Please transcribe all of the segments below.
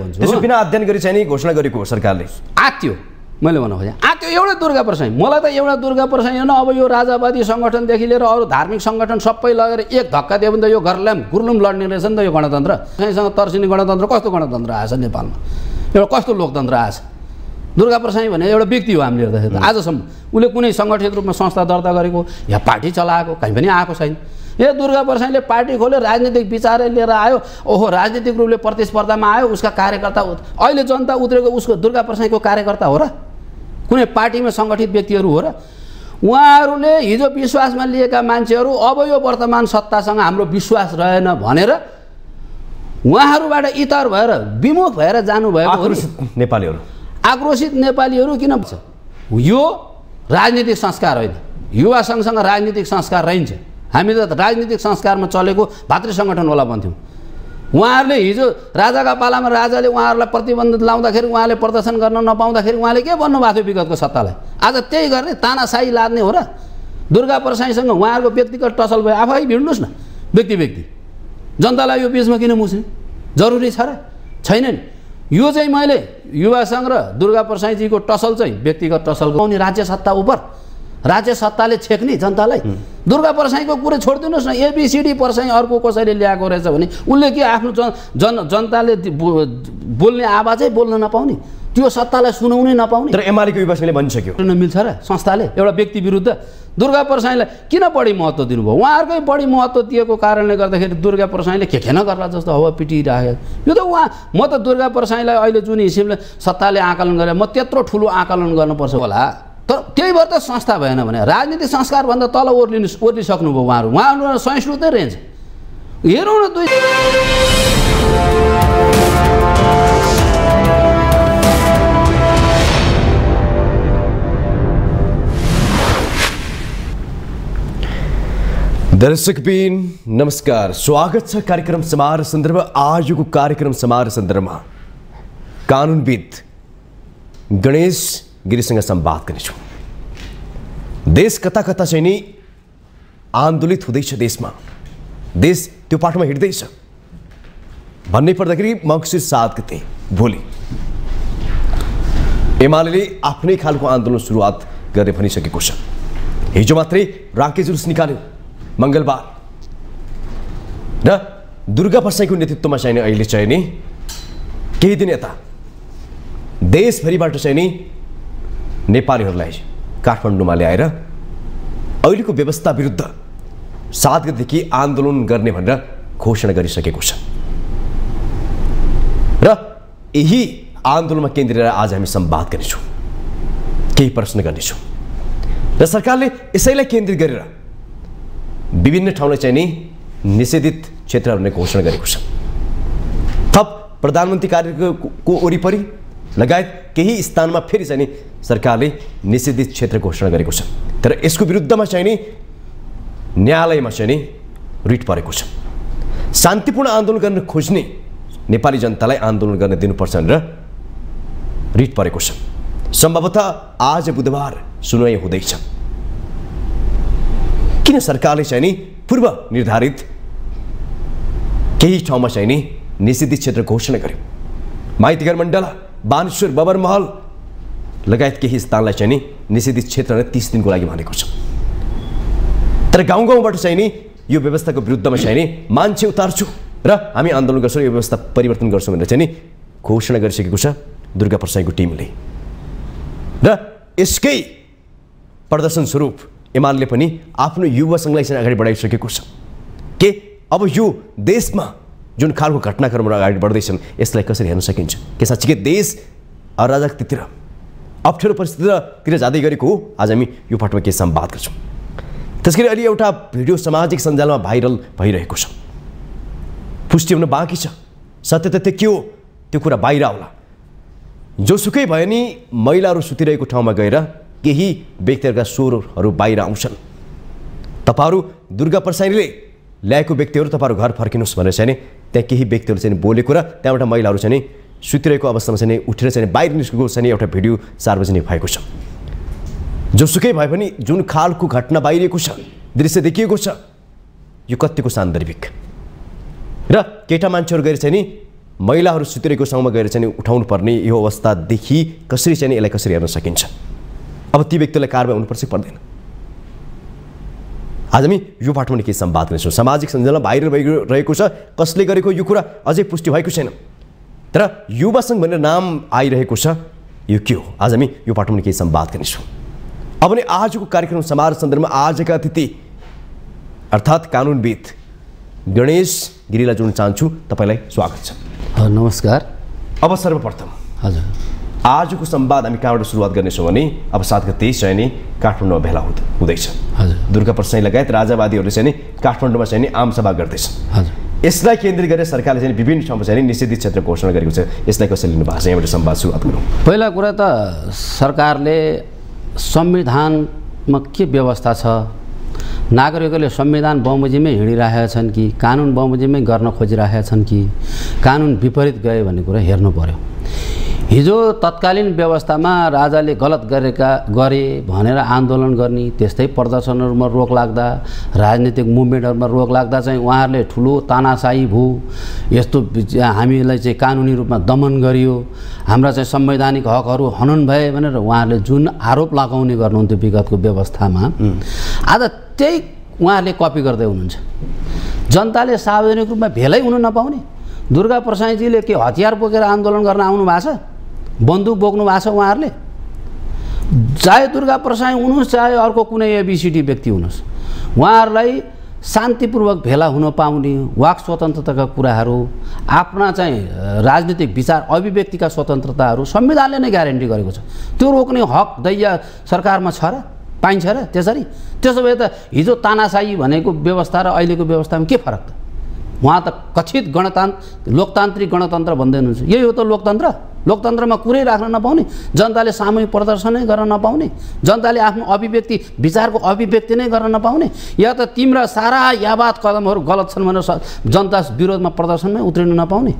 त्यसो बिना अध्ययन गरी चाहिँ नि घोषणा गरेको हो सरकारले आत्यो मैले भन्न खोजेँ आत्यो एउटा दुर्गा प्रसाई मलाई त एउटा दुर्गा प्रसाई होइन अब यो राजावादी सङ्गठनदेखि लिएर अरू धार्मिक सङ्गठन सबै लगेर एक धक्का दियो भने त यो घरलाई पनि गुर्लुम लड्ने रहेछ नि त यो गणतन्त्र प्रसाईसँग तर्सिने गणतन्त्र कस्तो गणतन्त्र आएछ नेपालमा एउटा कस्तो लोकतन्त्र आएछ दुर्गा प्रसाई भने एउटा व्यक्ति हो हामीले हेर्दाखेरि आजसम्म उसले कुनै सङ्गठित रूपमा संस्था दर्ता गरेको या पार्टी चलाएको कहीँ पनि आएको छैन ए दुर्गा प्रसाईले पार्टी खोल्यो राजनीतिक विचारै लिएर आयो ओहो राजनीतिक रूपले प्रतिस्पर्धामा आयो उसका कार्यकर्ता अहिले जनता उत्रेको उसको दुर्गा प्रसाईको कार्यकर्ता हो र कुनै पार्टीमा सङ्गठित व्यक्तिहरू हो र उहाँहरूले हिजो विश्वासमा लिएका मान्छेहरू अब यो वर्तमान सत्तासँग हाम्रो विश्वास रहेन भनेर उहाँहरूबाट इतर भएर विमुख भएर जानुभएको नेपालीहरू आक्रोशित नेपालीहरू किन यो राजनीतिक संस्कार होइन युवा सँगसँग राजनीतिक संस्कार रहन्छ हामी त राजनीतिक संस्कारमा चलेको भातृ सङ्गठन होला भन्थ्यौँ उहाँहरूले हिजो राजाका पालामा राजाले उहाँहरूलाई प्रतिबन्ध लाउँदाखेरि उहाँले प्रदर्शन गर्न नपाउँदाखेरि उहाँले के भन्नुभएको थियो विगतको सत्तालाई आज त्यही गर्ने तानासाई लाद्ने हो र दुर्गा प्रसाईसँग उहाँहरूको व्यक्तिगत टसल भयो आफै भिड्नुहोस् न व्यक्ति व्यक्ति जनतालाई यो बिचमा किन मुस्ने जरुरी छ र छैन नि यो चाहिँ मैले युवा सङ्घ र दुर्गा प्रसाईजीको टसल चाहिँ व्यक्तिगत टसल गाउने राज्य सत्ता उप राज्य सत्ताले छेक्ने जनतालाई दुर्गा परसाईको कुरो छोडिदिनुहोस् न एबिसिडी परसाई अर्को कसैले ल्याएको रहेछ भने उसले के आफ्नो जन जन जनताले बोल्ने आवाजै बोल्न नपाउने त्यो सत्तालाई सुनाउनै नपाउने तर एमालेको विवासले भनिसक्यो मिल्छ र संस्थाले एउटा व्यक्ति विरुद्ध दुर्गा परसाईलाई किन बढी महत्त्व दिनुभयो उहाँहरूकै बढी महत्त्व दिएको कारणले गर्दाखेरि दुर्गा परसाईले के खेन गर्ला जस्तो हावा पिटिरहेको यो त उहाँ म त दुर्गा परसाईलाई अहिले जुन हिसिमले सत्ताले आकलन गरेँ म त्यत्रो ठुलो आकलन गर्नुपर्छ होला तर त्यही भएर त संस्था भएन भने राजनीति संस्कारभन्दा तल ओर्लिनु ओर्लिसक्नुभयो उहाँहरू उहाँहरू नै रेन्ज हेरौँ न दुई दर्शकबिन नमस्कार स्वागत छ कार्यक्रम समारोह सन्दर्भ आजको कार्यक्रम समारोह सन्दर्भमा कानुनविद गणेश गिरीसँग सम्वाद गर्नेछौँ देश कता कता चाहिँ नि आन्दोलित हुँदैछ देशमा देश त्यो पाठमा हिँड्दैछ भन्नै पर्दाखेरि मङ्सिर सात गते भोलि एमाले आफ्नै खालको आन्दोलन सुरुवात गर्ने भनिसकेको छ हिजो मात्रै राकेश जुलुस निकाल्यो मङ्गलबार र दुर्गा प्रसाईको नेतृत्वमा चाहिँ अहिले चाहिँ नि केही दिन यता देशभरिबाट चाहिँ नि नेपालीहरूलाई काठमाडौँमा ल्याएर अहिलेको व्यवस्था विरुद्ध सात गतिदेखि आन्दोलन गर्ने भनेर घोषणा गरिसकेको छ र यही आन्दोलनमा केन्द्रित आज हामी सम्वाद गर्नेछौँ केही प्रश्न गर्नेछौँ र सरकारले यसैलाई केन्द्रित गरेर विभिन्न ठाउँलाई चाहिँ नि निषेधित क्षेत्रहरू नै घोषणा गरेको छ थप प्रधानमन्त्री कार्यको वरिपरि लगायत केही स्थानमा फेरि चाहिँ नि सरकारले निषेधित क्षेत्र घोषणा गरेको छ तर यसको विरुद्धमा चाहिँ नि न्यायालयमा चाहिँ नि रिट परेको छ शान्तिपूर्ण आन्दोलन गर्न खोज्ने नेपाली जनतालाई आन्दोलन गर्न दिनुपर्छ भनेर रिट परेको छ सम्भवतः आज बुधबार सुनवाई हुँदैछ किन सरकारले चाहिँ नि पूर्व निर्धारित केही ठाउँमा चाहिँ नि निषेधित क्षेत्र घोषणा गर्यो माइतीघर मण्डला बानेश्वर बबर महल लगायत केही स्थानलाई चाहिँ नि निषेधित क्षेत्र नै तिस दिनको लागि भनेको छ तर गाउँ गाउँबाट चाहिँ नि यो व्यवस्थाको विरुद्धमा चाहिँ नि मान्छे उतार्छु र हामी आन्दोलन गर्छौँ यो व्यवस्था परिवर्तन गर्छौँ भनेर चाहिँ नि घोषणा गरिसकेको छ दुर्गा प्रसाईको टिमले र यसकै प्रदर्शन स्वरूप एमाले पनि आफ्नो युवा सङ्घलाई चाहिँ अगाडि बढाइसकेको छ के अब यो देशमा जुन खालको घटनाक्रमहरू अगाडि बढ्दैछन् यसलाई कसरी हेर्न सकिन्छ के साँच्ची के देश अराजकतिर अप्ठ्यारो परिस्थितितिर जाँदै गरेको हो आज हामी यो पाठमा के बात गर्छौँ त्यस गरी अहिले एउटा भिडियो सामाजिक सञ्जालमा भाइरल भइरहेको छ पुष्टि हुन बाँकी छ सत्य तथ्य के हो त्यो कुरा बाहिर आउला जोसुकै भए नि महिलाहरू सुतिरहेको ठाउँमा गएर केही व्यक्तिहरूका स्वरहरू बाहिर आउँछन् तपाईँहरू दुर्गा प्रसाईले ल्याएको व्यक्तिहरू तपाईँहरू घर फर्किनुहोस् भनेर चाहिँ त्यहाँ केही व्यक्तिहरू चाहिँ बोलेको र त्यहाँबाट महिलाहरू चाहिँ सुतिरहेको अवस्थामा चाहिँ उठेर चाहिँ बाहिर निस्केको चाहिँ एउटा भिडियो सार्वजनिक भएको छ जोसुकै भए पनि जुन खालको घटना बाहिरिएको छ दृश्य देखिएको छ यो कत्तिको सान्दर्भिक र केटा मान्छेहरू गएर चाहिँ नि महिलाहरू सुतिरहेको ठाउँमा गएर चाहिँ उठाउनु पर्ने यो अवस्थादेखि कसरी चाहिँ यसलाई कसरी हेर्न सकिन्छ अब ती व्यक्तिलाई कारवाही हुनुपर्छ पर्दैन आज हामी यो पाठमा केही सम्वाद गर्नेछौँ सामाजिक सञ्जालमा बाहिर भइरहेको छ कसले गरेको यो कुरा अझै पुष्टि भएको छैन तर युवा सङ्घ भनेर नाम आइरहेको छ यो के हो आज हामी यो पाठमा केही सम्वाद गर्नेछौँ अब नै आजको कार्यक्रम समारोह सन्दर्भमा आजका अतिथि अर्थात् कानुनविद गणेश गिरीलाई जोड्न चाहन्छु तपाईँलाई स्वागत छ नमस्कार अब सर्वप्रथम हजुर आजको सम्वाद हामी कहाँबाट सुरुवात गर्नेछौँ भने अब सात गते चाहिँ नि काठमाडौँमा भेला हुँदैछ हजुर दुर्गा प्रसाई लगायत राजावादीहरूले चाहिँ नि काठमाडौँमा चाहिँ नि आमसभा गर्दैछन् हजुर यसलाई केन्द्रित गरेर सरकारले चाहिँ विभिन्न ठाउँमा चाहिँ निषेधित क्षेत्र घोषणा गरेको छ यसलाई कसरी लिनु भएको छ यहाँबाट सम्वाद सुरुवात गरौँ पहिला कुरा त सरकारले संविधानमा के व्यवस्था छ नागरिकहरूले संविधान बमोजिमै हिँडिरहेका छन् कि कानुन बमोजिमै गर्न खोजिरहेका छन् कि कानुन विपरीत गए भन्ने कुरा हेर्नु पऱ्यो हिजो तत्कालीन व्यवस्थामा राजाले गलत गरेका गरे भनेर आन्दोलन गर्ने त्यस्तै प्रदर्शनहरूमा रोक लाग्दा राजनीतिक मुभमेन्टहरूमा रोक लाग्दा चाहिँ उहाँहरूले ठुलो तानासाही भू यस्तो हामीलाई चाहिँ कानुनी रूपमा दमन गरियो हाम्रा चाहिँ संवैधानिक हकहरू हनन भए भनेर उहाँहरूले जुन आरोप लगाउने गर्नुहुन्थ्यो विगतको व्यवस्थामा आज त्यही उहाँहरूले कपी गर्दै हुनुहुन्छ जनताले सार्वजनिक रूपमा भेलै हुन नपाउने दुर्गा प्रसाईजीले के हतियार बोकेर आन्दोलन गर्न आउनु भएको छ बन्दुक बोक्नु भएको छ उहाँहरूले चाहे दुर्गा प्रसाई हुनुहोस् चाहे अर्को कुनै एबिसिडी व्यक्ति हुनुहोस् उहाँहरूलाई शान्तिपूर्वक भेला हुन पाउने वाक स्वतन्त्रताका कुराहरू आफ्ना चाहिँ राजनीतिक विचार अभिव्यक्तिका स्वतन्त्रताहरू संविधानले नै ग्यारेन्टी गरेको छ त्यो रोक्ने हक दैया सरकारमा छ र पाइन्छ र त्यसरी त्यसो भए त हिजो तानासाई भनेको व्यवस्था र अहिलेको व्यवस्थामा के फरक त उहाँ त कथित गणतान्त्र लोकतान्त्रिक गणतन्त्र भन्दै हुनुहुन्छ यही हो त लोकतन्त्र लोकतन्त्रमा कुरै राख्न नपाउने जनताले सामूहिक प्रदर्शनै गर्न नपाउने जनताले आफ्नो अभिव्यक्ति विचारको अभिव्यक्ति नै गर्न नपाउने या त तिम्रा सारा यावाद कदमहरू गलत छन् भनेर जनता विरोधमा प्रदर्शनमै उत्रिन नपाउने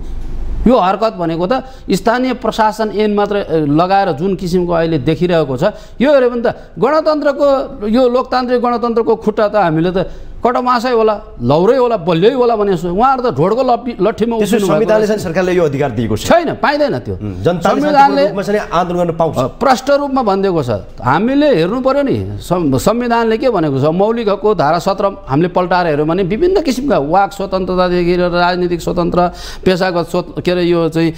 यो हरकत भनेको त स्थानीय प्रशासन एन मात्र लगाएर जुन किसिमको अहिले देखिरहेको छ यो हेऱ्यो भने त गणतन्त्रको यो लोकतान्त्रिक गणतन्त्रको खुट्टा त हामीले त कटमासै होला लौरै होला बलियै होला भने उहाँहरू त ढोडको लप्टी लट्ठीमा संविधानले सरकारले यो अधिकार दिएको छैन पाइँदैन त्यो संविधानले आन्दोलन पाउँछ प्रष्ट रूपमा भनिदिएको छ हामीले हेर्नु पऱ्यो नि संविधानले के भनेको छ मौलिक हकको धारा सत्र हामीले पल्टाएर हेऱ्यौँ भने विभिन्न किसिमका वाक स्वतन्त्रतादेखि लिएर राजनीतिक स्वतन्त्र पेसागत स्व के अरे यो चाहिँ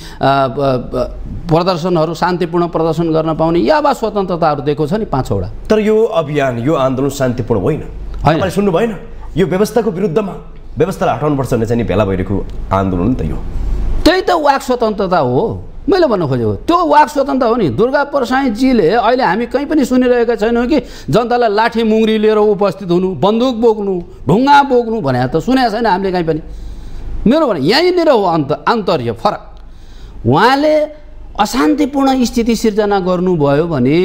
प्रदर्शनहरू शान्तिपूर्ण प्रदर्शन गर्न पाउने या वा स्वतन्त्रताहरू दिएको छ नि पाँचवटा तर यो अभियान यो आन्दोलन शान्तिपूर्ण होइन होइन सुन्नु भएन यो व्यवस्थाको विरुद्धमा व्यवस्थालाई हटाउनुपर्छ भने चाहिँ नि भेला भइरहेको आन्दोलन त यो त्यही त वाक स्वतन्त्रता हो मैले भन्न खोजेको त्यो वाक स्वतन्त्र हो नि दुर्गा प्रसाईजीले अहिले हामी कहीँ पनि सुनिरहेका छैनौँ कि जनतालाई लाठी मुङ्री लिएर उपस्थित हुनु बन्दुक बोक्नु ढुङ्गा बोक्नु भने त सुनेको छैन हामीले कहीँ पनि मेरो भने यहीँनिर हो अन्त आन्तर्य फरक उहाँले अशान्तिपूर्ण स्थिति सिर्जना गर्नुभयो भने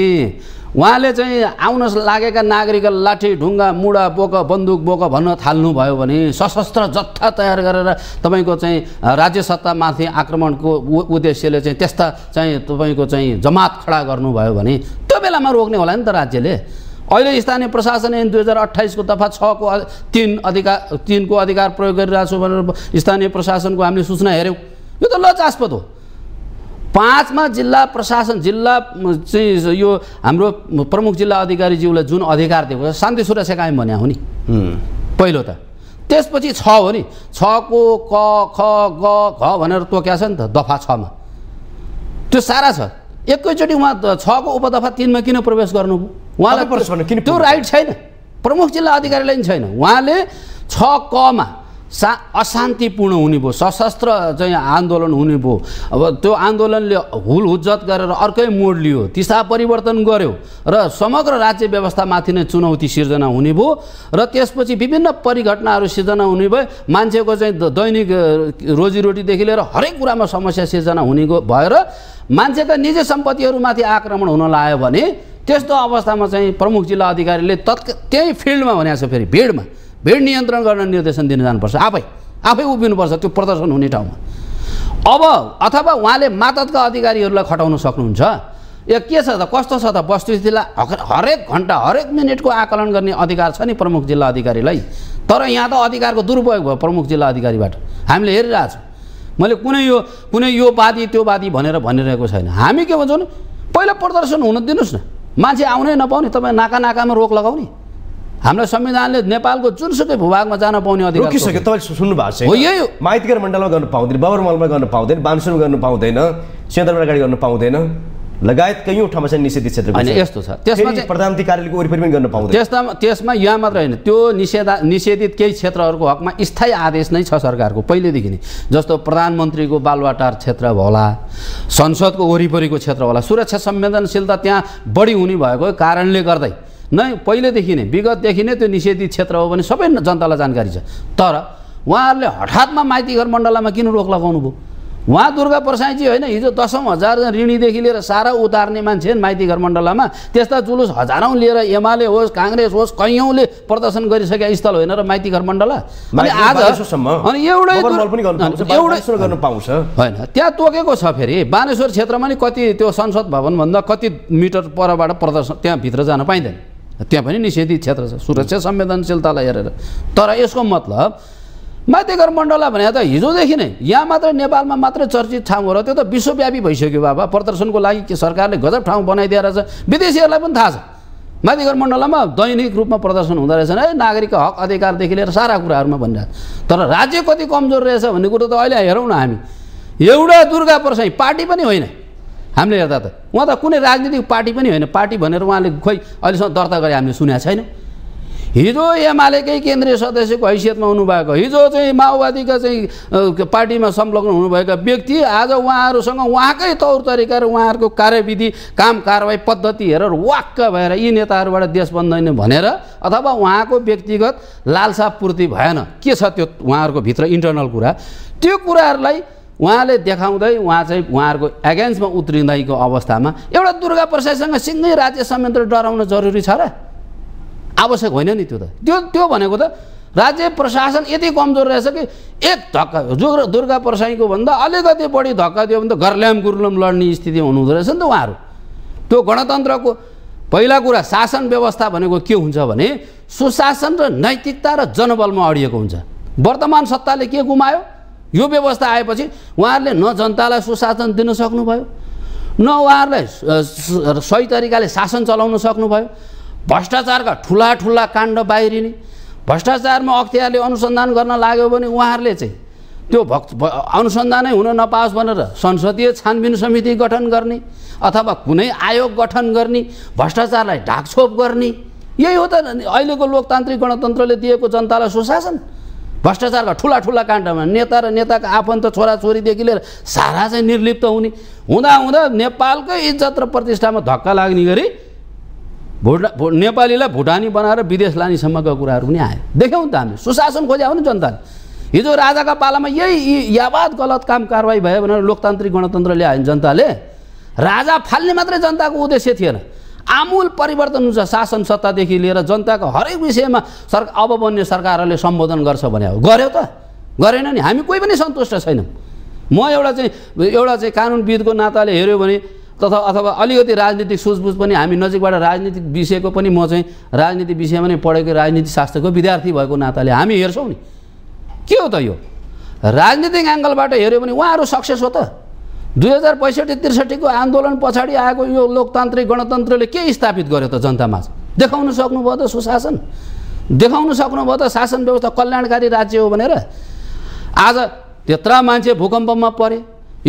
उहाँले चाहिँ आउन लागेका नागरिकहरू लाठी ढुङ्गा मुढा बोक बन्दुक बोक भन्न थाल्नुभयो भने सशस्त्र जत्था तयार गरेर तपाईँको चाहिँ राज्य सत्तामाथि आक्रमणको उद्देश्यले चाहिँ त्यस्ता चाहिँ तपाईँको चाहिँ जमात खडा गर्नुभयो भने त्यो बेलामा रोक्ने होला नि त राज्यले अहिले स्थानीय प्रशासन ऐन दुई हजार अठाइसको दफा छको तिन अधिकार तिनको अधिकार प्रयोग गरिरहेको छु भनेर स्थानीय प्रशासनको हामीले सूचना हेऱ्यौँ यो त लजास्पद हो पाँचमा जिल्ला प्रशासन जिल्ला चाहिँ यो हाम्रो प्रमुख जिल्ला अधिकारीज्यूलाई जुन अधिकार दिएको छ शान्ति सुरक्षा कायम भन्या हो नि पहिलो त त्यसपछि छ हो नि छ को क ख ग घ भनेर तोक्या छ नि त दफा छमा त्यो सारा छ एकैचोटि उहाँ छको उपदफा तिनमा किन प्रवेश गर्नु उहाँलाई त्यो राइट छैन प्रमुख जिल्ला अधिकारीलाई पनि छैन उहाँले छ कमा सा अशान्तिपूर्ण हुने भयो सशस्त्र चाहिँ आन्दोलन हुने भयो अब त्यो आन्दोलनले हुल हुज्जत गरेर अर्कै मोड लियो दिशा परिवर्तन गर्यो र समग्र राज्य व्यवस्थामाथि नै चुनौती सिर्जना हुने भयो र त्यसपछि विभिन्न परिघटनाहरू सिर्जना हुने भए मान्छेको चाहिँ दैनिक रोजीरोटीदेखि लिएर हरेक कुरामा समस्या सिर्जना हुने भएर मान्छेका निजी सम्पत्तिहरूमाथि आक्रमण हुन लाग्यो भने त्यस्तो अवस्थामा चाहिँ प्रमुख जिल्ला अधिकारीले तत् त्यही फिल्डमा भनेको छ फेरि भिडमा भिड नियन्त्रण गर्न निर्देशन दिन जानुपर्छ आफै आफै उभिनुपर्छ त्यो प्रदर्शन हुने ठाउँमा अब अथवा उहाँले मातहतका अधिकारीहरूलाई खटाउन सक्नुहुन्छ या के छ त कस्तो छ त वस्तुस्थितिलाई हरेक घन्टा हरेक मिनटको आकलन गर्ने अधिकार छ नि प्रमुख जिल्ला अधिकारीलाई तर यहाँ त अधिकारको दुरुपयोग भयो प्रमुख जिल्ला अधिकारीबाट हामीले हेरिरहेछौँ मैले कुनै यो कुनै यो वादी त्यो वादी भनेर भनिरहेको छैन हामी के भन्छौँ पहिला प्रदर्शन हुन दिनुहोस् न मान्छे आउनै नपाउने तपाईँ नाका नाकामा रोक लगाउने हाम्रो संविधानले नेपालको जुनसुकै भूभागमा जान पाउने अधिकार रोकिसक्यो तपाईँले सुन्नु भएको छ हो यही हो माइतीगर मण्डलमा गर्नु पाउँदैन बबरमलमा गर्नु पाउँदैन बानसुन गर्नु पाउँदैन अगाडि गर्नु पाउँदैन लगायत कैयौँ ठाउँमा चाहिँ निषेधित क्षेत्र होइन यस्तो छ त्यसमा चाहिँ प्रधानमन्त्री कार्यालयको वरिपरि पनि गर्नु पाउँदैन त्यसमा त्यसमा यहाँ मात्र होइन त्यो निषेधा निषेधित केही क्षेत्रहरूको हकमा स्थायी आदेश नै छ सरकारको पहिलेदेखि नै जस्तो प्रधानमन्त्रीको बालुवाटार क्षेत्र होला संसदको वरिपरिको क्षेत्र होला सुरक्षा संवेदनशीलता त्यहाँ बढी हुने भएको कारणले गर्दै नै पहिलेदेखि नै विगतदेखि नै त्यो निषेधित क्षेत्र हो भने सबै जनतालाई जानकारी छ तर उहाँहरूले हठातमा माइती मण्डलामा किन रोक लगाउनु भयो उहाँ दुर्गा प्रसाईजी होइन हिजो दसौँ हजार ऋणीदेखि लिएर सारा उतार्ने मान्छे माइती मण्डलामा त्यस्ता जुलुस हजारौँ लिएर एमाले होस् काङ्ग्रेस होस् कैयौँले प्रदर्शन गरिसकेका स्थल होइन र माइती घर मण्डला अनि आज अनि एउटै होइन त्यहाँ तोकेको छ फेरि बानेश्वर क्षेत्रमा नि कति त्यो संसद भवनभन्दा कति मिटर परबाट प्रदर्शन त्यहाँभित्र जान पाइँदैन त्यहाँ पनि निषेधित क्षेत्र छ सुरक्षा संवेदनशीलतालाई हेरेर तर यसको मतलब माथिघर मण्डला भने त हिजोदेखि नै यहाँ मात्र नेपालमा मात्र चर्चित ठाउँ हो र त्यो त विश्वव्यापी भइसक्यो बाबा प्रदर्शनको लागि के सरकारले गजब ठाउँ बनाइदिएर छ विदेशीहरूलाई पनि थाहा छ माथिघर मण्डलामा दैनिक रूपमा प्रदर्शन हुँदो रहेछ है नागरिकको हक अधिकारदेखि लिएर सारा कुराहरूमा भनिरहेको तर राज्य कति कमजोर रहेछ भन्ने कुरो त अहिले हेरौँ न हामी एउटा दुर्गा प्रसाई पार्टी पनि होइन हामीले हेर्दा त उहाँ त कुनै राजनीतिक पार्टी पनि होइन पार्टी भनेर उहाँले खोइ अहिलेसम्म दर्ता गरे हामीले सुनेको छैन हिजो एमालेकै केन्द्रीय सदस्यको हैसियतमा हुनुभएको हिजो चाहिँ माओवादीका चाहिँ पार्टीमा संलग्न हुनुभएका व्यक्ति आज उहाँहरूसँग उहाँकै तौर तरिका र उहाँहरूको कार्यविधि काम कारवाही पद्धति हेरेर वाक्क भएर यी नेताहरूबाट देश बन्दैन भनेर अथवा उहाँको व्यक्तिगत लालसा पूर्ति भएन के छ त्यो उहाँहरूको भित्र इन्टर्नल कुरा त्यो कुराहरूलाई उहाँले देखाउँदै उहाँ चाहिँ उहाँहरूको एगेन्स्टमा उत्रिँदैको अवस्थामा एउटा दुर्गा प्रसादसँग सिङ्गै राज्य संयन्त्र डराउन जरुरी छ र आवश्यक होइन नि त्यो त त्यो त्यो भनेको त राज्य प्रशासन यति कमजोर रहेछ कि एक धक्का जो दुर्गा प्रसाईको भन्दा अलिकति बढी धक्का दियो भने त गर्ल्याम गुर्लम लड्ने स्थिति हुनुहुँदो रहेछ नि त उहाँहरू त्यो गणतन्त्रको पहिला कुरा शासन व्यवस्था भनेको के हुन्छ भने सुशासन र नैतिकता र जनबलमा अडिएको हुन्छ वर्तमान सत्ताले के गुमायो यो व्यवस्था आएपछि उहाँहरूले न जनतालाई सुशासन दिन सक्नुभयो न उहाँहरूलाई सही तरिकाले शासन चलाउन सक्नुभयो भ्रष्टाचारका ठुला ठुला काण्ड बाहिरिने भ्रष्टाचारमा अख्तियारले अनुसन्धान गर्न लाग्यो भने उहाँहरूले चाहिँ त्यो भक्त अनुसन्धानै हुन नपाओस् भनेर संसदीय छानबिन समिति गठन गर्ने अथवा कुनै आयोग गठन गर्ने भ्रष्टाचारलाई ढाकछोप गर्ने यही हो त अहिलेको लोकतान्त्रिक गणतन्त्रले दिएको जनतालाई सुशासन भ्रष्टाचारका ठुला ठुला काण्डमा नेता र नेताको आफन्त छोराछोरीदेखि लिएर सारा चाहिँ निर्लिप्त हुने हुँदा हुँदा नेपालकै इज्जत र प्रतिष्ठामा धक्का लाग्ने गरी भुटा भु नेपालीलाई भुटानी बनाएर विदेश लानेसम्मका कुराहरू पनि आए देख्यौँ नि त हामी सुशासन खोज्या हो नि जनताले हिजो राजाका पालामा यही यावाद गलत काम कारवाही भयो भनेर लोकतान्त्रिक गणतन्त्र ल्यायो जनताले राजा फाल्ने मात्रै जनताको उद्देश्य थिएन आमूल परिवर्तन हुन्छ शासन सत्तादेखि लिएर जनताको हरेक विषयमा सर अब बन्ने सरकारहरूले सम्बोधन गर्छ भने हो गऱ्यो त गरेन नि हामी कोही पनि सन्तुष्ट छैनौँ म एउटा चाहिँ एउटा चाहिँ कानुनविदको नाताले हेऱ्यो भने तथा अथवा अलिकति राजनीतिक सुझबुझ पनि हामी नजिकबाट राजनीतिक विषयको पनि म चाहिँ राजनीति विषयमा नै पढेको राजनीति शास्त्रको विद्यार्थी भएको नाताले हामी हेर्छौँ नि के हो त यो राजनीतिक एङ्गलबाट हेऱ्यो भने उहाँहरू सक्सेस हो त दुई हजार पैँसठी त्रिसठीको आन्दोलन पछाडि आएको यो लोकतान्त्रिक गणतन्त्रले के स्थापित गर्यो त जनतामाझ देखाउन सक्नुभयो त सुशासन देखाउन सक्नुभयो त शासन व्यवस्था कल्याणकारी राज्य हो भनेर आज त्यत्र मान्छे भूकम्पमा परे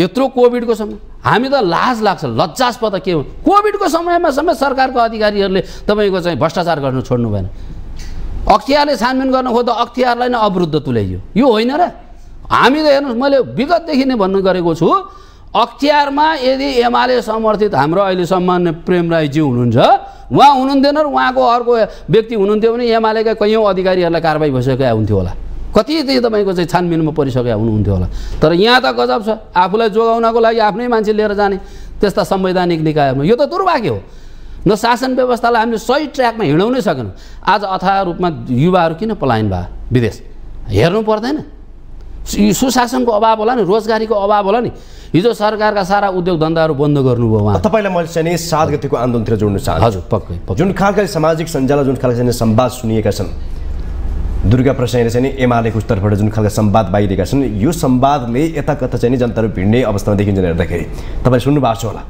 यत्रो कोभिडको समय हामी त लाज लाग्छ लज्जास्पद के हो कोभिडको समयमा समेत सरकारको अधिकारीहरूले तपाईँको चाहिँ भ्रष्टाचार गर्नु छोड्नु भएन अख्तियारले छानबिन गर्न खोज्दा अख्तियारलाई नै अवरुद्ध तुल्याइयो यो होइन र हामी त हेर्नुहोस् मैले विगतदेखि नै भन्नु गरेको छु अख्तियारमा यदि एमाले समर्थित हाम्रो अहिले सामान्य प्रेम राईज्यू हुनुहुन्छ उहाँ हुनुहुन्थेन र उहाँको अर्को व्यक्ति हुनुहुन्थ्यो भने एमालेका कैयौँ अधिकारीहरूलाई कारवाही भइसकेका हुन्थ्यो होला कति चाहिँ तपाईँको चाहिँ छानबिनमा परिसकेका हुनुहुन्थ्यो होला तर यहाँ त गजब छ आफूलाई जोगाउनको लागि आफ्नै मान्छे लिएर जाने त्यस्ता संवैधानिक निकायहरूमा यो त दुर्भाग्य हो न शासन व्यवस्थालाई हामीले सही ट्र्याकमा हिँडाउनै सकेनौँ आज अथार रूपमा युवाहरू किन पलायन भयो विदेश हेर्नु पर्दैन सुशासनको अभाव होला नि रोजगारीको अभाव होला नि हिजो सरकारका सारा उद्योग धन्दाहरू बन्द गर्नुभयो उहाँ तपाईँलाई मैले चाहिँ सात गतिको आन्दोलनतिर जोड्नु चाहन्छु हजुर पक्कै जुन खालका सामाजिक सञ्जाल जुन खालका चाहिँ सम्वाद सुनिएका छन् दुर्गा प्रसाईले चाहिँ एमालेको तर्फबाट जुन खालका सम्वाद बाहिरिएका छन् यो सम्वादले यता कता चाहिँ जनताहरू भिड्ने अवस्थामा देखिन्छ हेर्दाखेरि तपाईँले सुन्नु भएको छ होला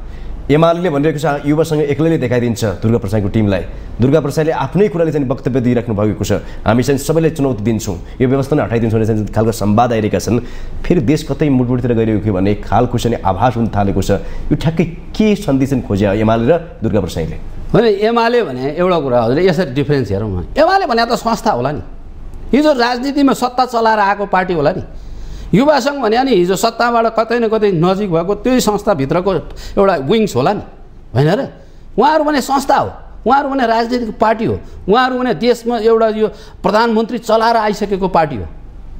एमाले भनिरहेको छ युवासँग एक्लैले देखाइदिन्छ दुर्गा प्रसाईको टिमलाई दुर्गा प्रसाईले आफ्नै कुराले चाहिँ वक्तव्य दिइराख्नु भएको छ हामी चाहिँ सबैले चुनौती दिन्छौँ यो व्यवस्था नै हटाइदिन्छौँ भने चाहिँ खालको सम्वाद आइरहेका छन् फेरि देश कतै मुटमुटतिर गइरहेको थियो भने खालको चाहिँ आभास हुन थालेको छ यो ठ्याक्कै के सन्धि चाहिँ खोजे एमाले र दुर्गा प्रसाईले होइन एमाले भने एउटा कुरा हजुर यसरी डिफ्रेन्स हेरौँ न एमाले भने त संस्था होला नि हिजो राजनीतिमा सत्ता चलाएर आएको पार्टी होला नि युवा सङ्घ भने नि हिजो सत्ताबाट कतै न कतै नजिक भएको त्यही संस्थाभित्रको एउटा विङ्स होला नि होइन र उहाँहरू भने संस्था हो उहाँहरू भने राजनीतिक पार्टी हो उहाँहरू भने देशमा एउटा यो प्रधानमन्त्री चलाएर आइसकेको पार्टी हो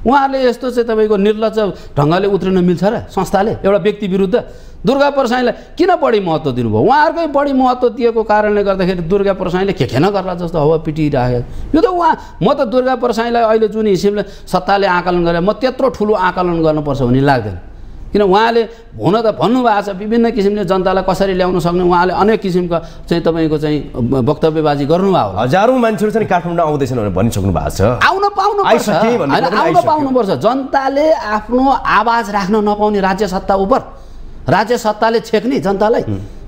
उहाँहरूले यस्तो चाहिँ तपाईँको निर्लज ढङ्गले उत्रिन मिल्छ र संस्थाले एउटा व्यक्ति विरुद्ध दुर्गा प्रसाईलाई किन बढी महत्त्व दिनुभयो उहाँहरूकै बढी महत्त्व दिएको कारणले गर्दाखेरि दुर्गा प्रसाईले के खेन गर्ला जस्तो हवा पिटिरहेको यो त उहाँ म त दुर्गा प्रसाईलाई अहिले जुन हिसिमले सत्ताले आकलन गरेर म त्यत्रो ठुलो आकलन गर्नुपर्छ भन्ने लाग्दैन किन उहाँले हुन त भन्नुभएको छ विभिन्न किसिमले जनतालाई कसरी ल्याउन सक्ने उहाँले अनेक किसिमको चाहिँ तपाईँको चाहिँ वक्तव्यबाजी गर्नुभएको हजारौँ मान्छेहरू चाहिँ काठमाडौँ आउँदैछन् भनेर भनिसक्नु भएको छ आउन पाउनुपर्छ होइन आउन पाउनुपर्छ जनताले आफ्नो आवाज राख्न नपाउने राज्य सत्ता उप राज्य सत्ताले छेक्ने जनतालाई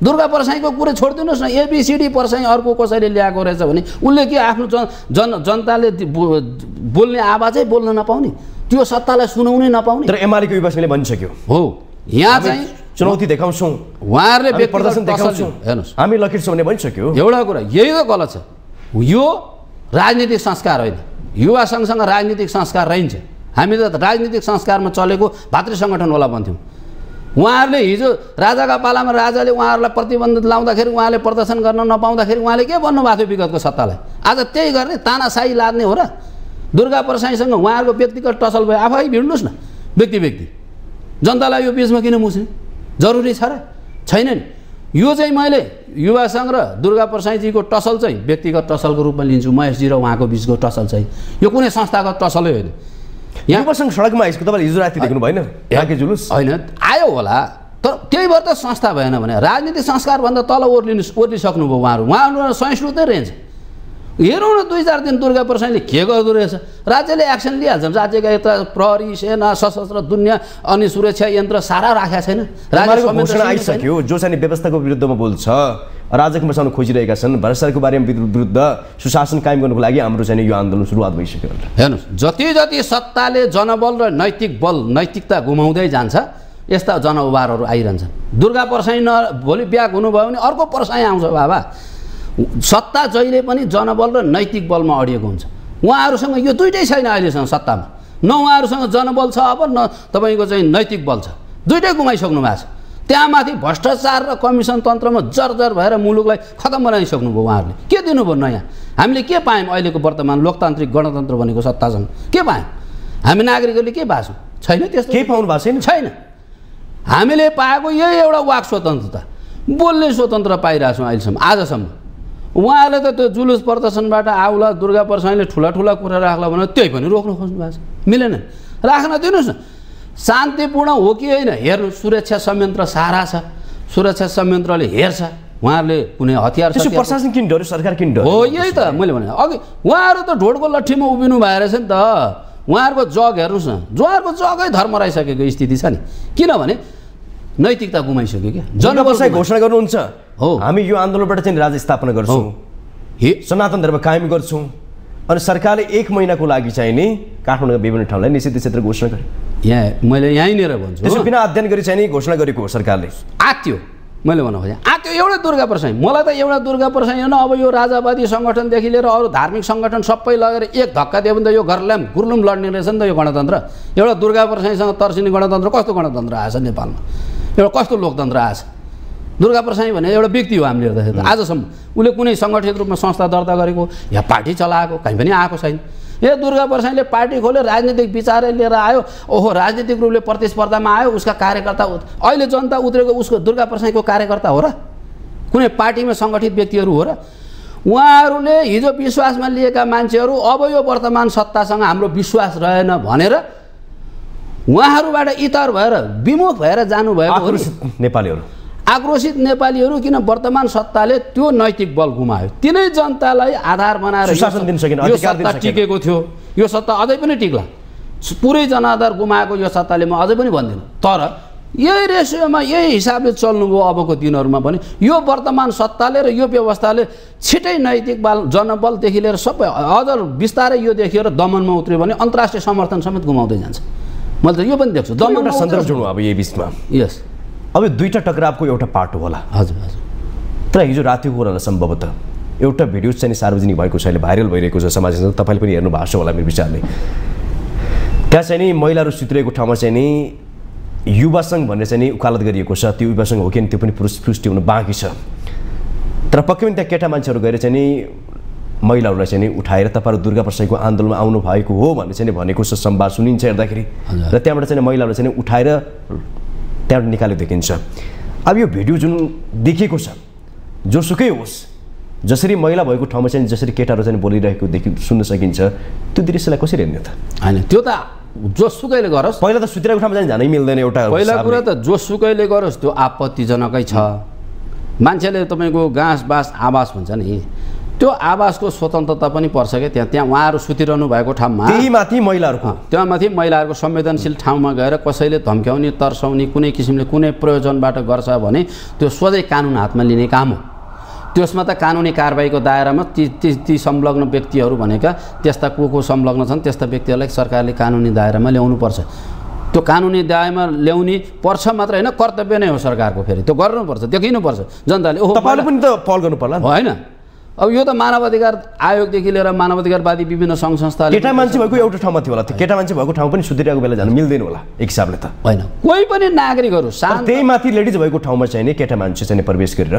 दुर्गा परसाईको कुरो छोडिदिनुहोस् न एबिसिडी परसाई अर्को कसैले ल्याएको रहेछ भने उसले के आफ्नो जन जन जनताले बोल्ने आवाजै बोल्न नपाउने त्यो सत्तालाई सुनाउनै नपाउने तर एमालेको विवासले भनिसक्यो हो यहाँ चाहिँ चुनौती देखाउँछौँ उहाँहरूले प्रदर्शन देखाउँछौँ हेर्नुहोस् हामी लकिर्छौँ भने भनिसक्यो एउटा कुरा यही त गलत छ यो राजनीतिक संस्कार होइन युवा सँगसँग राजनीतिक संस्कार रहन्छ हामी त राजनीतिक संस्कारमा चलेको भातृ होला भन्थ्यौँ उहाँहरूले हिजो राजाका पालामा राजाले उहाँहरूलाई प्रतिबन्ध लाउँदाखेरि उहाँले प्रदर्शन गर्न नपाउँदाखेरि उहाँले के भन्नुभएको थियो विगतको सत्तालाई आज त्यही गर्ने तानासाई लाद्ने हो र दुर्गा प्रसाईसँग उहाँहरूको व्यक्तिगत टसल भयो आफै भिड्नुहोस् न व्यक्ति व्यक्ति जनतालाई यो बिचमा किन मुस्ने जरुरी छ र छैन नि यो चाहिँ मैले युवा सङ्घ र दुर्गा प्रसाईजीको टसल चाहिँ व्यक्तिगत टसलको रूपमा लिन्छु महेशजी र उहाँको बिचको टसल चाहिँ यो कुनै संस्थागत टसलै होइन युवासङ्घ सडकमा आइसक्यो तपाईँले हिजो राति देख्नु भएन के जुलुस होइन आयो होला तर त्यही भएर त संस्था भएन भने राजनीति संस्कारभन्दा तल ओर्लिनु ओर्लिसक्नुभयो उहाँहरू उहाँहरू सहिष्णुतै रेन्ज हेरौँ न दुई चार दिन दुर्गा प्रसाईले के गर्दो रहेछ राज्यले एक्सन लिइहाल्छ राज्यका यता प्रहरी सेना सशस्त्र दुनियाँ अनि सुरक्षा यन्त्र सारा राखेको छैन राज्य आइसक्यो जो चाहिँ व्यवस्थाको विरुद्धमा बोल्छ राज्यको बसाउन खोजिरहेका छन् भ्रष्टाचारको बारेमा विरुद्ध सुशासन कायम गर्नुको लागि हाम्रो चाहिँ यो आन्दोलन सुरुवात भइसक्यो हेर्नु जति जति सत्ताले जनबल र नैतिक बल नैतिकता गुमाउँदै जान्छ यस्ता जनउभारहरू आइरहन्छन् दुर्गा प्रसाई न भोलि ब्याग हुनुभयो भने अर्को प्रसाई आउँछ बाबा सत्ता जहिले पनि जनबल र नैतिक बलमा अडिएको हुन्छ उहाँहरूसँग यो दुइटै छैन अहिलेसम्म सत्तामा न उहाँहरूसँग जनबल छ अब न तपाईँको चाहिँ नैतिक बल छ दुइटै गुमाइसक्नु भएको छ त्यहाँमाथि भ्रष्टाचार र कमिसन तन्त्रमा जर्जर भएर मुलुकलाई खतम बनाइसक्नुभयो उहाँहरूले के दिनुभयो नयाँ हामीले के पायौँ अहिलेको वर्तमान लोकतान्त्रिक गणतन्त्र भनेको सत्तासँग के पायौँ हामी नागरिकहरूले के पाएको छैन त्यस्तो केही पाउनु भएको छैन छैन हामीले पाएको यही एउटा वाक स्वतन्त्रता बोल्ने स्वतन्त्र पाइरहेछौँ अहिलेसम्म आजसम्म उहाँहरूले त त्यो जुलुस प्रदर्शनबाट आउला दुर्गा प्रसाईले ठुला ठुला कुरा राख्ला भने त्यही पनि रोक्न खोज्नु भएको छ मिलेन राख्न दिनुहोस् न शान्तिपूर्ण हो कि होइन हेर्नु सुरक्षा संयन्त्र सारा छ सुरक्षा संयन्त्रले हेर्छ उहाँहरूले कुनै हतियार प्रशासन किन डर सरकार किन डर हो यही त मैले भने अघि उहाँहरू त ढोडको लट्ठीमा उभिनु भएर रहेछ नि त उहाँहरूको जग हेर्नुहोस् न उहाँहरूको जगै धर्म रहिसकेको स्थिति छ नि किनभने नैतिकता गुमाइसक्यो क्या जनवसाय घोषणा गर्नुहुन्छ हो हामी यो आन्दोलनबाट चाहिँ राज्य स्थापना गर्छौँ हे सनातन धर्म कायम गर्छौँ अनि सरकारले एक महिनाको लागि चाहिँ नि काठमाडौँको विभिन्न ठाउँलाई निषिद्ध क्षेत्र घोषणा गरे यहाँ मैले यहीँनिर भन्छु त्यसो बिना अध्ययन गरी चाहिँ नि घोषणा गरेको हो सरकारले आत्यो मैले भन्नु खोजेँ आ त्यो एउटा दुर्गा प्रसाई मलाई त एउटा दुर्गा प्रसाई होइन अब यो राजावादी सङ्गठनदेखि लिएर अरू धार्मिक सङ्गठन सबै लगेर एक धक्का दियो भने त यो घरलाई पनि गुर्लुम लड्ने रहेछ नि त यो गणतन्त्र एउटा दुर्गा प्रसाईसँग तर्सिने गणतन्त्र कस्तो गणतन्त्र आएछ नेपालमा एउटा कस्तो लोकतन्त्र आज दुर्गा प्रसाई भने एउटा व्यक्ति हो हामीले हेर्दाखेरि आजसम्म उसले कुनै सङ्गठित रूपमा संस्था दर्ता गरेको या पार्टी चलाएको कहीँ पनि आएको छैन ए दुर्गा प्रसाईले पार्टी खोल्यो राजनीतिक विचारै लिएर आयो ओहो राजनीतिक रूपले प्रतिस्पर्धामा आयो उसका कार्यकर्ता अहिले जनता उत्रेको उसको दुर्गा प्रसाईको कार्यकर्ता हो र कुनै पार्टीमा सङ्गठित व्यक्तिहरू हो र उहाँहरूले हिजो विश्वासमा लिएका मान्छेहरू अब यो वर्तमान सत्तासँग हाम्रो विश्वास रहेन भनेर उहाँहरूबाट इतर भएर विमुख भएर जानुभएको नेपालीहरू आक्रोशित नेपालीहरू किन वर्तमान सत्ताले त्यो नैतिक बल गुमायो तिनै जनतालाई आधार बनाएर यो सत्ता टिकेको थियो यो सत्ता अझै पनि टिक्ला पुरै जनाधार गुमाएको यो सत्ताले म अझै पनि भन्दिनँ तर यही रेसियोमा यही हिसाबले चल्नुभयो अबको दिनहरूमा पनि यो वर्तमान सत्ताले र यो व्यवस्थाले छिटै नैतिक बल जनबलदेखि लिएर सबै अझ बिस्तारै यो देखिएर दमनमा उत्रियो भने अन्तर्राष्ट्रिय समर्थन समेत गुमाउँदै जान्छ मैले त यो पनि देख्छु दमन र सन्दर्भ जोड्नु अब यही बिचमा यस अब यो दुईवटा टकरावको एउटा पाटो होला हजुर हजुर तर हिजो रातिको होला सम्भवतः एउटा भिडियो चाहिँ सार्वजनिक भएको छ अहिले भाइरल भइरहेको छ समाजमा तपाईँले पनि हेर्नु भएको छ होला मेरो विचारले त्यहाँ चाहिँ नि महिलाहरू सुत्रिएको ठाउँमा चाहिँ नि युवा सङ्घ भनेर चाहिँ नि उकालत गरिएको छ त्यो युवा सङ्घ हो कि त्यो पनि पुरुष पुष्टि हुनु बाँकी छ तर पक्कै पनि त्यहाँ केटा मान्छेहरू गएर चाहिँ नि महिलाहरूलाई चाहिँ नि उठाएर तपाईँहरू दुर्गा प्रसाईको आन्दोलनमा आउनु भएको हो भन्ने चाहिँ भनेको छ संवाद सुनिन्छ हेर्दाखेरि र त्यहाँबाट चाहिँ महिलाहरूलाई चाहिँ उठाएर त्यहाँबाट निकालेको देखिन्छ अब यो भिडियो जुन देखिएको छ जोसुकै होस् जसरी महिला भएको ठाउँमा चाहिँ जसरी केटाहरू चाहिँ बोलिरहेको देखि सुन्न सकिन्छ त्यो दृश्यलाई कसरी हेर्ने त होइन त्यो त जोसुकैले गरोस् पहिला त सुतिरहेको ठाउँमा चाहिँ झनै मिल्दैन एउटा पहिला कुरा त जोसुकैले गरोस् त्यो आपत्तिजनकै छ मान्छेले तपाईँको घाँस बाँस आवास हुन्छ नि त्यो आवासको स्वतन्त्रता पनि पर्छ क्या त्यहाँ त्यहाँ उहाँहरू सुतिरहनु भएको ठाउँमा त्यही माथि महिलाहरूको त्यहाँ माथि महिलाहरूको संवेदनशील ठाउँमा गएर कसैले धम्क्याउने तर्साउने कुनै किसिमले कुनै प्रयोजनबाट गर्छ भने त्यो सोझै कानुन हातमा लिने काम हो त्यसमा त कानुनी कारवाहीको दायरामा ती ती ती संलग्न व्यक्तिहरू भनेका त्यस्ता को को संलग्न छन् त्यस्ता व्यक्तिहरूलाई सरकारले कानुनी दायरामा ल्याउनु पर्छ त्यो कानुनी दायमा ल्याउने पर्छ मात्र होइन कर्तव्य नै हो सरकारको फेरि त्यो गर्नुपर्छ देखिनुपर्छ जनताले ओहो तपाईँले पनि त पहल गर्नु पर्ला होइन अब यो त मानव अधिकार आयोगदेखि लिएर मानव अधिकारवादी विभिन्न सङ्घ संस्थाले केटा मान्छे भएको एउटा ठाउँमा थियो होला केटा मान्छे भएको ठाउँ पनि सुधिरहेको बेला जानु मिल्दैन होला एक हिसाबले त होइन कोही पनि नागरिकहरू त्यही माथि लेडिज भएको ठाउँमा चाहिँ केटा मान्छे चाहिँ प्रवेश गरेर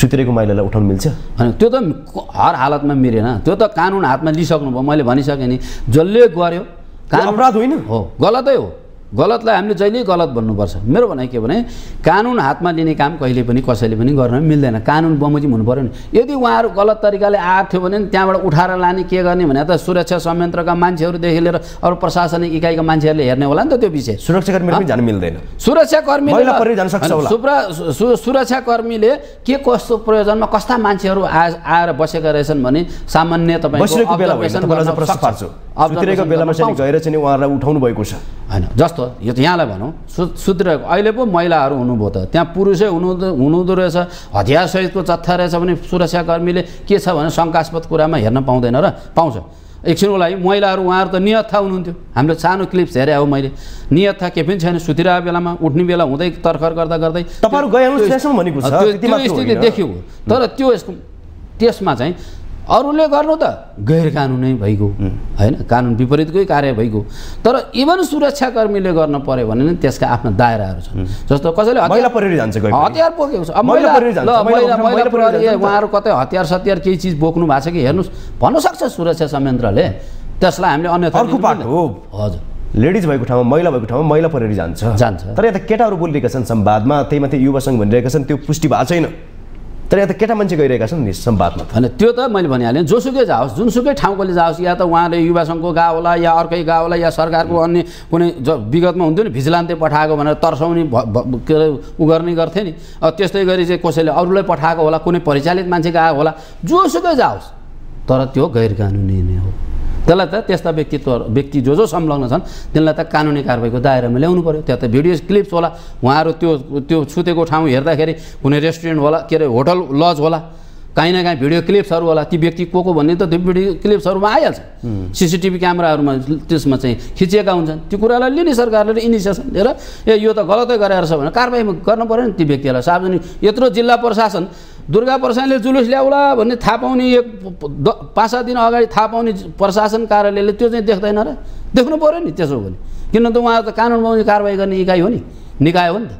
सुतिरेको महिलालाई उठाउनु मिल्छ होइन त्यो त हर हालतमा मिलेन त्यो त कानुन हातमा लिइसक्नु भयो मैले भनिसकेँ नि जसले गर्यो अपराध होइन हो गलतै हो गलतलाई हामीले जहिले गलत भन्नुपर्छ मेरो भनाइ के भने कानुन हातमा लिने काम कहिले पनि कसैले पनि गर्न मिल्दैन कानुन बमोजिम हुनु पऱ्यो नि यदि उहाँहरू गलत तरिकाले आएको थियो भने त्यहाँबाट उठाएर लाने के गर्ने भने त सुरक्षा संयन्त्रका मान्छेहरूदेखि लिएर अरू प्रशासनिक इकाइका मान्छेहरूले हेर्ने होला नि त त्यो विषय सुरक्षाकर्मी जान मिल्दैन सुरक्षाकर्मी सुरक्षाकर्मीले के कस्तो प्रयोजनमा कस्ता मान्छेहरू आए आएर बसेका रहेछन् भने सामान्य तपाईँ उठाउनु भएको छ यो त यहाँलाई भनौँ सु अहिले पो महिलाहरू हुनुभयो त त्यहाँ पुरुषै हुनु हुनुहुँदो रहेछ हतियारसहितको जत्था रहेछ भने सुरक्षाकर्मीले के छ भने शङ्कास्पद कुरामा हेर्न पाउँदैन र पाउँछ एकछिनको लागि महिलाहरू उहाँहरू त नियत्था हुनुहुन्थ्यो हामीले सानो क्लिप्स हेरे हो मैले नियत्था केही पनि छैन सुतिरहेको बेलामा उठ्ने बेला हुँदै तर्खर गर्दा गर्दै तपाईँहरू छ त्यो स्थिति देख्यो तर त्यो त्यसमा चाहिँ अरूले गर्नु त गैर कानुनै भइगयो होइन कानुन विपरीतकै कार्य भइगयो तर इभन सुरक्षाकर्मीले गर्न पऱ्यो भने नि त्यसका आफ्ना दायराहरू छन् जस्तो कसैले हतियार बोकेको छ उहाँहरू कतै हतियार सतियार केही चिज बोक्नु भएको छ कि हेर्नुहोस् सक्छ सुरक्षा संयन्त्रले त्यसलाई हामीले अन्य अर्को पाठ हो हजुर लेडिज भएको ठाउँमा महिला भएको ठाउँमा महिला परेर जान्छ जान्छ तर यता केटाहरू बोलिरहेका छन् संवादमा त्यही माथि युवासँग भनिरहेका छन् त्यो पुष्टि भएको छैन तर यहाँ त केटा मान्छे गइरहेका छन् नि सम्वादमा होइन त्यो त मैले भनिहालेँ जोसुकै जाओस् जुनसुकै ठाउँकोले जाओस् या त उहाँले युवा सङ्घको गाउँ होला या अर्कै गाह होला या सरकारको अन्य कुनै ज विगतमा हुन्थ्यो नि भिजिलान्ते पठाएको भनेर तर्साउने के अरे उ गर्ने गर्थे नि त्यस्तै गरी चाहिँ कसैले अरूलाई पठाएको होला कुनै परिचालित मान्छे गएको होला जोसुकै जाओस् तर त्यो गैर कानुनी नै हो त्यसलाई त त्यस्ता व्यक्तित्वहरू व्यक्ति जो जो संलग्न छन् त्यसलाई त कानुनी कारवाहीको दायरामा ल्याउनु पऱ्यो त्यहाँ त भिडियो क्लिप्स होला उहाँहरू त्यो त्यो सुतेको ठाउँ हेर्दाखेरि कुनै रेस्टुरेन्ट होला के अरे होटल लज होला काहीँ न काहीँ भिडियो क्लिप्सहरू होला ती व्यक्ति को को भन्ने त त्यो भिडियो क्लिप्सहरूमा आइहाल्छ सिसिटिभी क्यामेराहरूमा त्यसमा चाहिँ खिचिएका हुन्छन् त्यो कुरालाई लिने सरकारले इनिसिएसन लिएर ए यो त गलतै गरेर छ भनेर कारवाही गर्नु पऱ्यो नि ती व्यक्तिहरूलाई सार्वजनिक यत्रो जिल्ला प्रशासन दुर्गा प्रसादले जुलुस ल्याउला भन्ने थाहा पाउने एक द पाँच सात दिन अगाडि थाहा पाउने प्रशासन कार्यालयले त्यो चाहिँ देख्दैन र देख्नु पऱ्यो नि त्यसो भने किन त उहाँ त कानुन बनाउने कारवाही गर्ने इकाइ हो नि निकाय हो नि त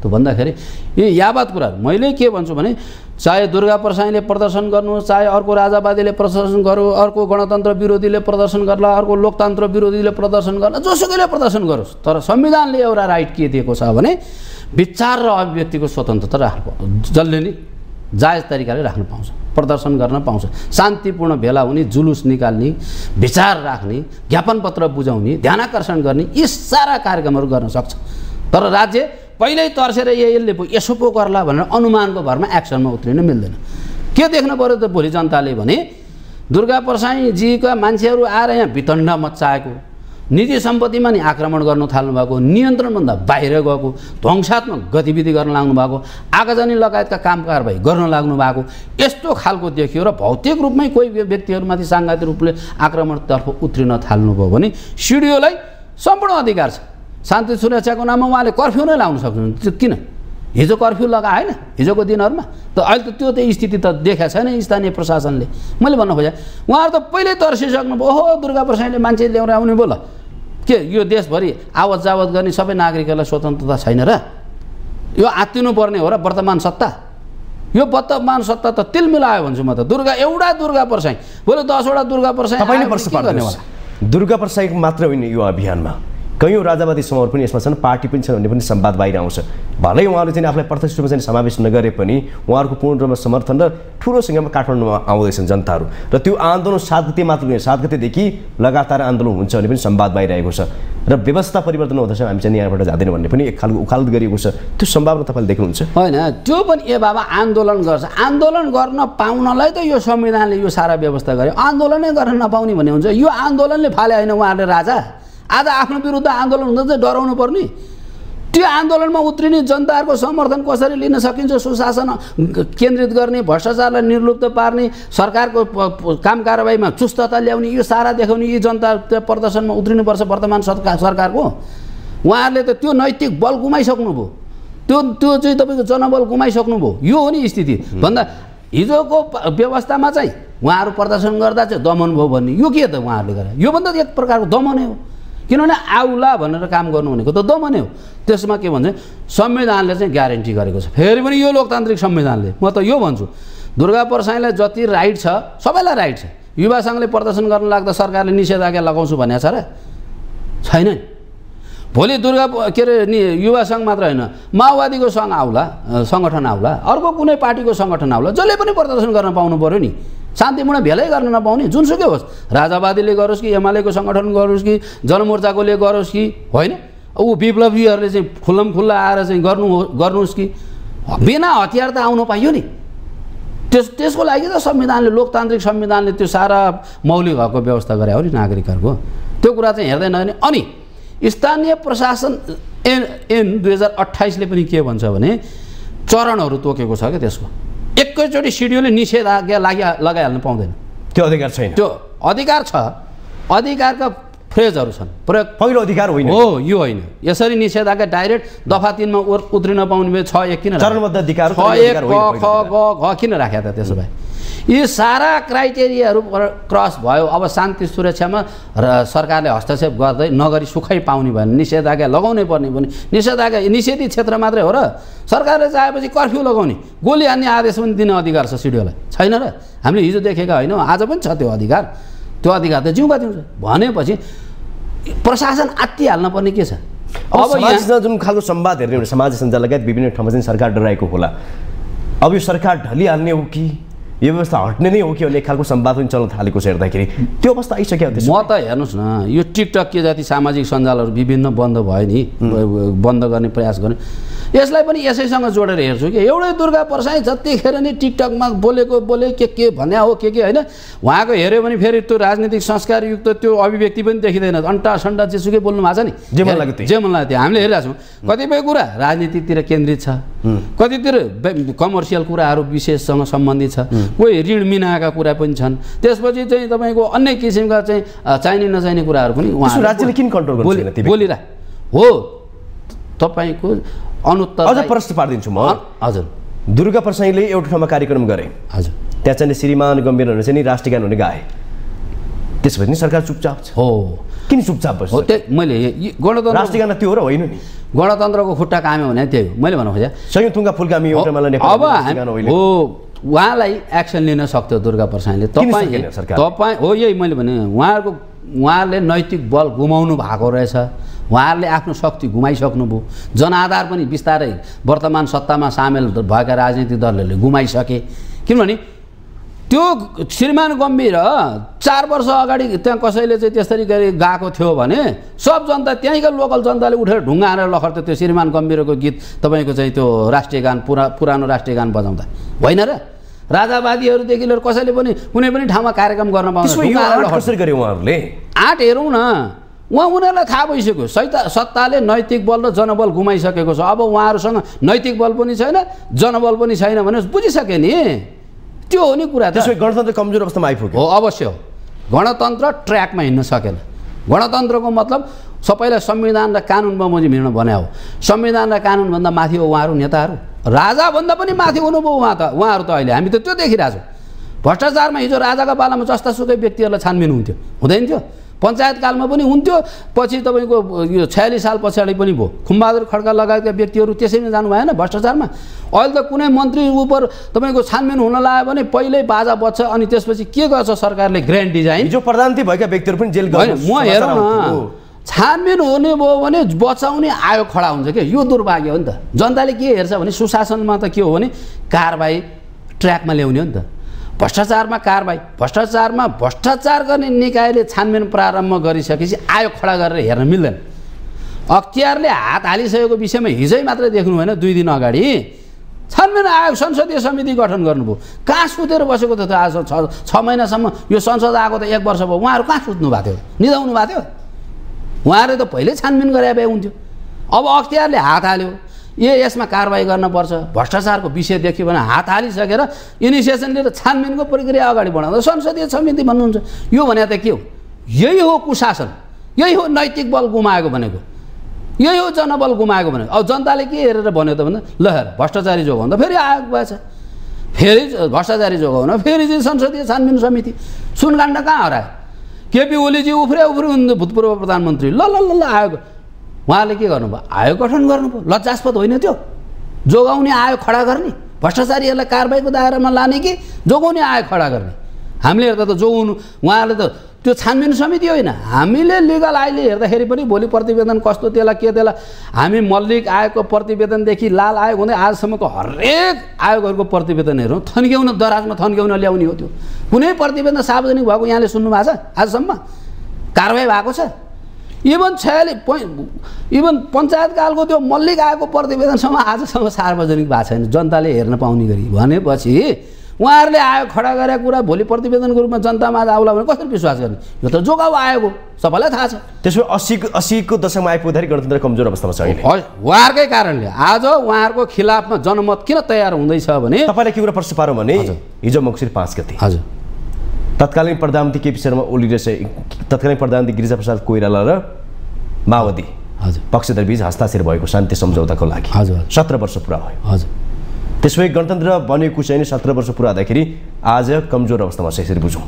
त्यो भन्दाखेरि यी यावत कुराहरू मैले के भन्छु भने चाहे दुर्गा प्रसाईले प्रदर्शन गर्नु चाहे अर्को राजावादीले प्रदर्शन गरौँ अर्को गणतन्त्र विरोधीले प्रदर्शन गर्ला अर्को लोकतन्त्र विरोधीले प्रदर्शन गर्ला जोसुकैले प्रदर्शन गरोस् तर संविधानले एउटा राइट के दिएको छ भने विचार र अभिव्यक्तिको स्वतन्त्रता राख्नु जसले नि जायज तरिकाले राख्न पाउँछ प्रदर्शन गर्न पाउँछ शान्तिपूर्ण भेला हुने जुलुस निकाल्ने विचार राख्ने ज्ञापन पत्र बुझाउने ध्यानाकर्षण गर्ने यी सारा कार्यक्रमहरू गर्न सक्छ तर राज्य पहिल्यै तर्सेर यसले पो यसो पो गर्ला भनेर अनुमानको भरमा एक्सनमा उत्रिन मिल्दैन के देख्नु पऱ्यो त भोलि जनताले भने दुर्गा प्रसाईजीका मान्छेहरू आएर यहाँ वितण्ड मचाएको निजी सम्पत्तिमा नि आक्रमण गर्न थाल्नुभएको नियन्त्रणभन्दा बाहिर गएको ध्वंसात्मक गतिविधि गर्न लाग्नु भएको आगजनी लगायतका काम कारवाही गर्न लाग्नु भएको यस्तो खालको देखियो र भौतिक रूपमै कोही व्यक्तिहरूमाथि साङ्घातिक रूपले आक्रमणतर्फ उत्रिन थाल्नुभयो भने सिडिओलाई सम्पूर्ण अधिकार छ शान्ति सुरक्षाको नाममा उहाँले कर्फ्यू नै लाउन सक्नुहुन्छ किन हिजो कर्फ्यू लगाएन हिजोको दिनहरूमा त अहिले त त्यो त स्थिति त देखाएको छैन स्थानीय प्रशासनले मैले भन्न खोजेँ उहाँहरू त पहिल्यै तर्सिसक्नुभयो ओहो दुर्गा प्रसाईले मान्छे ल्याएर आउने बोल के यो देशभरि आवत जावत गर्ने सबै नागरिकहरूलाई स्वतन्त्रता छैन र यो आत्तिनुपर्ने हो र वर्तमान सत्ता यो वर्तमान सत्ता त तिल मिलायो भन्छु म त दुर्गा एउटा दुर्गा परसाई बोलो दसवटा दुर्गा परसाई दुर्गा परसाई मात्र होइन यो अभियानमा कयौँ राजावादी समूहहरू पनि यसमा छन् पार्टी पनि छन् भन्ने पनि संवाद बाहिर आउँछ भलै उहाँहरू चाहिँ आफूलाई प्रत्यक्ष रूपमा चाहिँ समावेश नगरे पनि उहाँहरूको पूर्ण रूपमा समर्थन र ठुलो सङ्ख्यामा काठमाडौँमा आउँदैछन् जनताहरू र त्यो आन्दोलन सात गते मात्र होइन सात गतेदेखि लगातार आन्दोलन हुन्छ भन्ने पनि संवाद बाहिरहेको छ र व्यवस्था परिवर्तन हुँदैछ हामी चाहिँ यहाँबाट जाँदैनौँ भन्ने पनि एक खालको उखालत गरिएको छ त्यो सम्भावना तपाईँले देख्नुहुन्छ होइन त्यो पनि ए बाबा आन्दोलन गर्छ आन्दोलन गर्न पाउनलाई त यो संविधानले यो सारा व्यवस्था गर्यो आन्दोलनै गर्न नपाउने भन्ने हुन्छ यो आन्दोलनले फाले होइन उहाँहरूले राजा आज आफ्नो विरुद्ध आन्दोलन हुँदा चाहिँ डराउनु पर्ने त्यो आन्दोलनमा उत्रिने जनताहरूको समर्थन कसरी लिन सकिन्छ सुशासन केन्द्रित गर्ने भ्रष्टाचारलाई निर्लुप्त पार्ने सरकारको काम कारवाहीमा चुस्तता ल्याउने यो सारा देखाउने यी जनता प्रदर्शनमा उत्रिनुपर्छ वर्तमान सरकार सरकारको उहाँहरूले त त्यो नैतिक बल गुमाइसक्नुभयो त्यो त्यो चाहिँ तपाईँको जनबल गुमाइसक्नुभयो यो हो नि स्थिति भन्दा हिजोको व्यवस्थामा चाहिँ उहाँहरू प्रदर्शन गर्दा चाहिँ दमन भयो भन्ने यो के त उहाँहरूले गरेर योभन्दा एक प्रकारको दमनै हो किनभने आउला भनेर काम गर्नु भनेको त दमनै हो त्यसमा के भन्छ संविधानले चाहिँ ग्यारेन्टी गरेको छ फेरि पनि यो लोकतान्त्रिक संविधानले म त यो भन्छु दुर्गा परसाईलाई जति राइट छ सबैलाई राइट छ युवा सङ्घले प्रदर्शन गर्न लाग्दा सरकारले निषेधाज्ञा लगाउँछु भनेको छ र छैन नि भोलि दुर्गा के अरे नि युवा सङ्घ मात्र होइन माओवादीको सङ्घ आउला सङ्गठन आउला अर्को कुनै पार्टीको सङ्गठन आउला जसले पनि प्रदर्शन गर्न पाउनु पऱ्यो नि शान्तिपूर्ण भेलै गर्न नपाउने जुनसुकै होस् राजावादीले गरोस् कि एमालेको सङ्गठन गरोस् कि जनमोर्चाकोले गरोस् कि होइन ऊ विप्लवीहरूले चाहिँ खुल्लम खुल्ला आएर चाहिँ गर्नु गर्नुहोस् कि बिना हतियार त आउनु पाइयो नि त्यस त्यसको लागि त संविधानले लोकतान्त्रिक संविधानले त्यो सारा मौलिक हकको व्यवस्था गरे हो नि नागरिकहरूको त्यो कुरा चाहिँ हेर्दैन भने अनि स्थानीय प्रशासन एन एन दुई हजार अठाइसले पनि के भन्छ भने चरणहरू तोकेको छ क्या त्यसको एकैचोटि सिडिओले निषेधाज्ञा लागि लगाइहाल्नु पाउँदैन त्यो अधिकार छैन त्यो अधिकार छ अधिकारका फ्रेजहरू छन् प्रयोग पहिलो अधिकार होइन हो यो होइन यसरी निषेधाज्ञा डाइरेक्ट दफा तिनमा उत्रिन पाउने छ एक किन चरणबद्ध अधिकार किन राख्या त त्यसो भए यी सारा क्राइटेरियाहरू क्रस भयो अब शान्ति सुरक्षामा र सरकारले हस्तक्षेप गर्दै नगरी सुखै पाउने भयो भने निषेधाज्ञा लगाउनै पर्ने भने निषेधाज्ञा निषेधित क्षेत्र मात्रै हो र सरकारले चाहेपछि कर्फ्यू लगाउने गोली हान्ने आदेश पनि दिने अधिकार छ सिडिओलाई छैन र हामीले हिजो देखेका होइनौँ आज पनि छ त्यो अधिकार त्यो अधिकार त जिउँ दिउँछ भनेपछि प्रशासन आत्तिहाल्न पर्ने के छ अब यहाँ जुन खालको सम्वाद हेर्ने हो समाज सञ्जाल लगायत विभिन्न ठाउँमा चाहिँ सरकार डराएको होला अब यो सरकार ढलिहाल्ने हो कि यो व्यवस्था हट्ने नै हो कि एक खालको सम्वाद पनि चल्न थालेको छ हेर्दाखेरि त्यो अवस्था आइसक्यो म त हेर्नुहोस् न यो टिकटक के जति सामाजिक सञ्जालहरू विभिन्न बन्द भयो नि बन्द गर्ने प्रयास गर्ने यसलाई पनि यसैसँग जोडेर हेर्छु कि एउटै दुर्गा परसाई जतिखेर नै टिकटकमा बोलेको बोले के के भन्या हो के के होइन उहाँको हेऱ्यो भने फेरि त्यो राजनीतिक संस्कारयुक्त त्यो अभिव्यक्ति पनि देखिँदैन अन्टा सन्टा जेसुकै बोल्नु भएको छ नि जे मन लाग्यो जे मन लाग्थ्यो हामीले हेरिरहेको छौँ कतिपय कुरा राजनीतितिर केन्द्रित छ कतितिर कमर्सियल कुराहरू विशेषसँग सम्बन्धित छ कोही ऋण मिनाएका कुरा पनि छन् त्यसपछि चाहिँ तपाईँको अन्य किसिमका चाहिँ चाहिने नचाहिने कुराहरू पनि उहाँ राज्यले किन कन्ट्रोल बोलिरा हो तपाईँको अनुत्तर अझ प्रश्न पारिदिन्छु म हजुर दुर्गा प्रसाईले एउटा ठाउँमा कार्यक्रम गरे हजुर त्यहाँ चाहिँ श्रीमान गम्भीरहरू चाहिँ राष्ट्रिय गान हुने गाए त्यसपछि नि सरकार चुपचाप छ हो किन चुपचाप बस्छ हो त्यही मैले गणतन्त्र राष्ट्रिय त्यो र होइन नि गणतन्त्रको खुट्टा कामे भने त्यही हो मैले भन्नु खोजेँ सयौँ थुङ्गा फुलकामी अब हो उहाँलाई एक्सन लिन सक्थ्यो दुर्गा प्रसादले तपाईँ तपाईँ हो यही मैले भने उहाँहरूको उहाँहरूले नैतिक बल गुमाउनु भएको रहेछ उहाँहरूले आफ्नो शक्ति गुमाइसक्नुभयो जनआधार पनि बिस्तारै वर्तमान सत्तामा सामेल भएका राजनीतिक दलहरूले गुमाइसके किनभने त्यो श्रीमान गम्भीर चार वर्ष अगाडि त्यहाँ कसैले चाहिँ त्यसरी गरी गएको थियो भने सब जनता त्यहीँको लोकल जनताले उठेर ढुङ्गा हानेर लखर्थ त्यो श्रीमान गम्भीरको गीत तपाईँको चाहिँ त्यो राष्ट्रिय गान पुरा पुरानो राष्ट्रिय गान बजाउँदा होइन र राजावादीहरूदेखि लिएर कसैले पनि कुनै पनि ठाउँमा कार्यक्रम गर्न उहाँहरूले आँट हेरौँ न उहाँ उनीहरूलाई थाहा भइसक्यो सैता सत्ताले नैतिक बल र जनबल गुमाइसकेको छ अब उहाँहरूसँग नैतिक बल पनि छैन जनबल पनि छैन भने बुझिसके नि त्यो हो नि कुरा त्यसो गणतन्त्र कमजोर अवस्थामा आइपुग्यो हो अवश्य हो गणतन्त्र ट्र्याकमा हिँड्न सकेन गणतन्त्रको मतलब सबैलाई संविधान र कानुनमा मैले हिँड्नु भने हो संविधान र कानुनभन्दा माथि हो उहाँहरू नेताहरू राजाभन्दा पनि माथि हुनुभयो उहाँ त उहाँहरू त अहिले हामी त त्यो देखिरहेछौँ भ्रष्टाचारमा हिजो राजाको पालामा जस्तासुकै व्यक्तिहरूलाई छानबिन हुन्थ्यो हुँदैन थियो पञ्चायतकालमा पनि हुन्थ्यो पछि तपाईँको यो छयालिस साल पछाडि पनि भयो खुम्बहादुर खड्का लगायतका व्यक्तिहरू त्यसैमा जानु भएन भ्रष्टाचारमा अहिले त कुनै मन्त्री उप तपाईँको छानबिन हुन लाग्यो भने पहिल्यै बाजा बच्छ अनि त्यसपछि के गर्छ सरकारले ग्रान्ड डिजाइन जो प्रधानती भएका व्यक्तिहरू पनि जेल होइन म हेरौँ न छानबिन हुने भयो भने बचाउने आयोग खडा हुन्छ क्या यो दुर्भाग्य हो नि त जनताले के हेर्छ भने सुशासनमा त के हो भने कारबाही ट्र्याकमा ल्याउने हो नि त भ्रष्टाचारमा कारवाही भ्रष्टाचारमा भ्रष्टाचार गर्ने निकायले छानबिन प्रारम्भ गरिसकेपछि आयोग खडा गरेर हेर्न मिल्दैन अख्तियारले हात हालिसकेको विषयमा हिजै मात्र देख्नु भएन दुई दिन अगाडि छानबिन आयोग संसदीय समिति गठन गर्नुभयो कहाँ सुतेर बसेको त आज छ छ महिनासम्म यो संसद आएको त एक वर्ष भयो उहाँहरू कहाँ सुत्नु भएको थियो निधाउनु भएको थियो उहाँहरूले त पहिल्यै छानबिन गरे भए हुन्थ्यो अब अख्तियारले हात हाल्यो ए यसमा कारवाही गर्नुपर्छ भ्रष्टाचारको विषय देखियो भने हात हालिसकेर इनिसिएसन लिएर छानबिनको प्रक्रिया अगाडि बढाउँदा संसदीय समिति भन्नुहुन्छ यो भने त के हो यही हो कुशासन यही हो नैतिक बल गुमाएको भनेको यही हो जनबल गुमाएको भनेको अब जनताले के हेरेर भन्यो त भन्दा ल हेर भ्रष्टाचारी जोगाउँदा फेरि आयोग भएछ फेरि भ्रष्टाचारी जोगाउन फेरि चाहिँ संसदीय छानबिन समिति सुनकाण्ड कहाँ हरायो केपी ओलीजी उफ्रे उफ्रे हुनु भूतपूर्व प्रधानमन्त्री ल ल ल आयोग उहाँले के गर्नुभयो आयोग गठन गर्नुभयो लज्जास्पद होइन त्यो जोगाउने आयो खडा गर्ने भ्रष्टाचारीहरूलाई कारवाहीको दायरामा लाने कि जोगाउने आयो खडा गर्ने हामीले हेर्दा त जोगाउनु उहाँले त त्यो छानबिन समिति होइन हामीले लिगल आइले हेर्दाखेरि पनि भोलि प्रतिवेदन कस्तो त्यसलाई के त्यसलाई हामी मल्लिक आयोगको प्रतिवेदनदेखि लाल आयोग हुँदै आजसम्मको हरेक आयोगहरूको प्रतिवेदन हेरौँ थन्क्याउन दराजमा थन्क्याउन ल्याउने हो त्यो कुनै प्रतिवेदन सार्वजनिक भएको यहाँले सुन्नु भएको छ आजसम्म कारवाही भएको छ इभन छयालिस इभन पञ्चायतकालको त्यो मल्लिक आएको प्रतिवेदनसम्म आजसम्म सार्वजनिक भएको छैन जनताले हेर्न पाउने गरी भनेपछि उहाँहरूले आयो खडा गरेका कुरा भोलि प्रतिवेदनको रूपमा जनतामा आउला भने कसरी विश्वास गर्ने यो त जोगाउ आएको सबैलाई थाहा छ त्यसो असी असीको दशकमा आइपुग्दाखेरि गणतन्त्र कमजोर अवस्थामा छ उहाँहरूकै कारणले आज उहाँहरूको खिलाफमा जनमत किन तयार हुँदैछ भने तपाईँलाई के कुरा प्रश्न पारौँ भने हिजो मङ्सिर पाँच गति हजुर तत्कालीन प्रधानमन्त्री केपी शर्मा ओली र तत्कालीन प्रधानमन्त्री गिरिजाप्रसाद कोइराला र माओवादी हजुर पक्षधरबीच हस्ताक्षर भएको शान्ति सम्झौताको लागि हजुर सत्र वर्ष पुरा भयो हजुर त्यसो गणतन्त्र बनेको छैन सत्र वर्ष पुरा हुँदाखेरि आज कमजोर अवस्थामा छ यसरी बुझौँ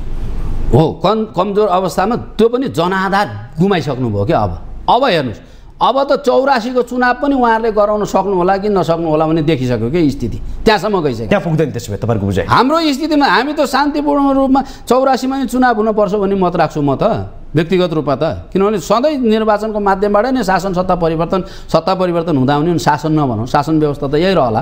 हो कम कमजोर अवस्थामा त्यो पनि जनाधार गुमाइसक्नुभयो क्या अब अब हेर्नुहोस् अब त चौरासीको चुनाव पनि उहाँहरूले गराउन सक्नुहोला कि नसक्नुहोला भने देखिसक्यो कि स्थिति त्यहाँसम्म गइसक्यो त्यहाँ पुग्दैन त्यसो भए तपाईँको बुझाइ हाम्रो स्थितिमा हामी त शान्तिपूर्ण रूपमा चौरासीमा नै चुनाव हुनुपर्छ भन्ने मत राख्छु म त व्यक्तिगत रूपमा त किनभने सधैँ निर्वाचनको माध्यमबाट नै शासन सत्ता परिवर्तन सत्ता परिवर्तन हुँदा हुने शासन नभनौँ शासन व्यवस्था त यही रहला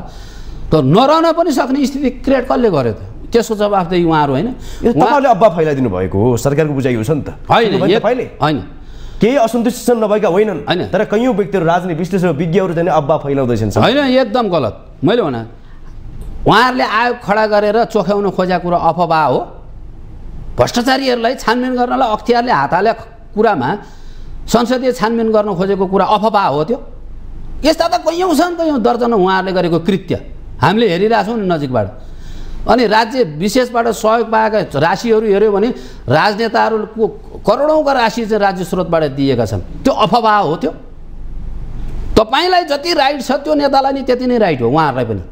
त नरहन पनि सक्ने स्थिति क्रिएट कसले गर्यो त त्यसको जवाफ चाहिँ उहाँहरू होइन अब्बा फैलाइदिनु भएको हो सरकारको बुझाइ हो नि त होइन होइन केही असन्तुष्ट नभएका होइनन् होइन तर कैयौँ व्यक्तिहरू राजनीति विश्लेषण विज्ञहरू चाहिँ अब्बा फैलाउँदैछन् होइन एकदम गलत मैले भन उहाँहरूले आयोग खडा गरेर चोख्याउन खोजेको कुरा अफवाह हो भ्रष्टाचारीहरूलाई छानबिन गर्नलाई अख्तियारले हात हाले कुरामा संसदीय छानबिन गर्न खोजेको कुरा अफवाह हो त्यो यस्ता त कैयौँ छन् कैयौँ दर्जन उहाँहरूले गरेको कृत्य हामीले हेरिरहेछौँ नि नजिकबाट अनि राज्य विशेषबाट सहयोग पाएका राशिहरू हेऱ्यो भने राजनेताहरूको करोडौँका राशि चाहिँ राज्य स्रोतबाट दिएका छन् त्यो अफवाह हो त्यो तपाईँलाई जति राइट छ त्यो नेतालाई नि त्यति नै राइट हो उहाँहरूलाई पनि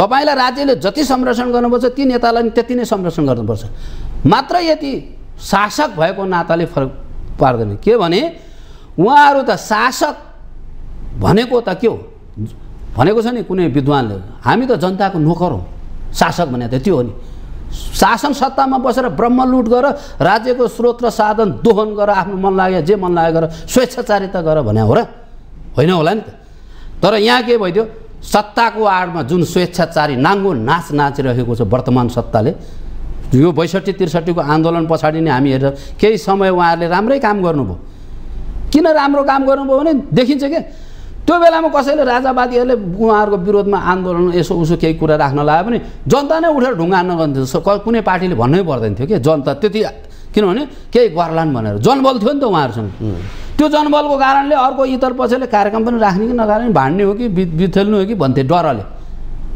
तपाईँलाई राज्यले जति संरक्षण गर्नुपर्छ ती नेतालाई नि त्यति नै संरक्षण गर्नुपर्छ मात्र यति शासक भएको नाताले फरक पार्दैन के भने उहाँहरू त शासक भनेको त के हो भनेको छ नि कुनै विद्वानले हामी त जनताको नोकर हौँ शासक भनेको त त्यो हो नि शासन सत्तामा बसेर ब्रह्म लुट गर राज्यको स्रोत र साधन दोहन गर आफ्नो मन लाग्यो जे मन लाग्यो गर स्वेच्छाचारिता गर भने हो र होइन होला नि त तर यहाँ के भइदियो सत्ताको आडमा जुन स्वेच्छाचारी नाङ्गो नाच नाचिरहेको छ वर्तमान सत्ताले यो बैसठी त्रिसठीको आन्दोलन पछाडि नै हामी हेरेर केही समय उहाँहरूले राम्रै काम गर्नुभयो किन राम्रो काम गर्नुभयो भने देखिन्छ क्या त्यो बेलामा कसैले राजावादीहरूले उहाँहरूको विरोधमा आन्दोलन यसो उसो केही कुरा राख्न लगायो भने जनता नै उठेर ढुङ्गा नगर्थ्यो कुनै पार्टीले भन्नै पर्दैन थियो कि जनता त्यति किनभने केही गर्लान् भनेर जनबल थियो नि त उहाँहरूसँग त्यो जनबलको कारणले अर्को इतर पछिले कार्यक्रम पनि राख्ने कि नराख्ने भाँड्ने हो कि बिथेल्नु हो कि भन्थे डरले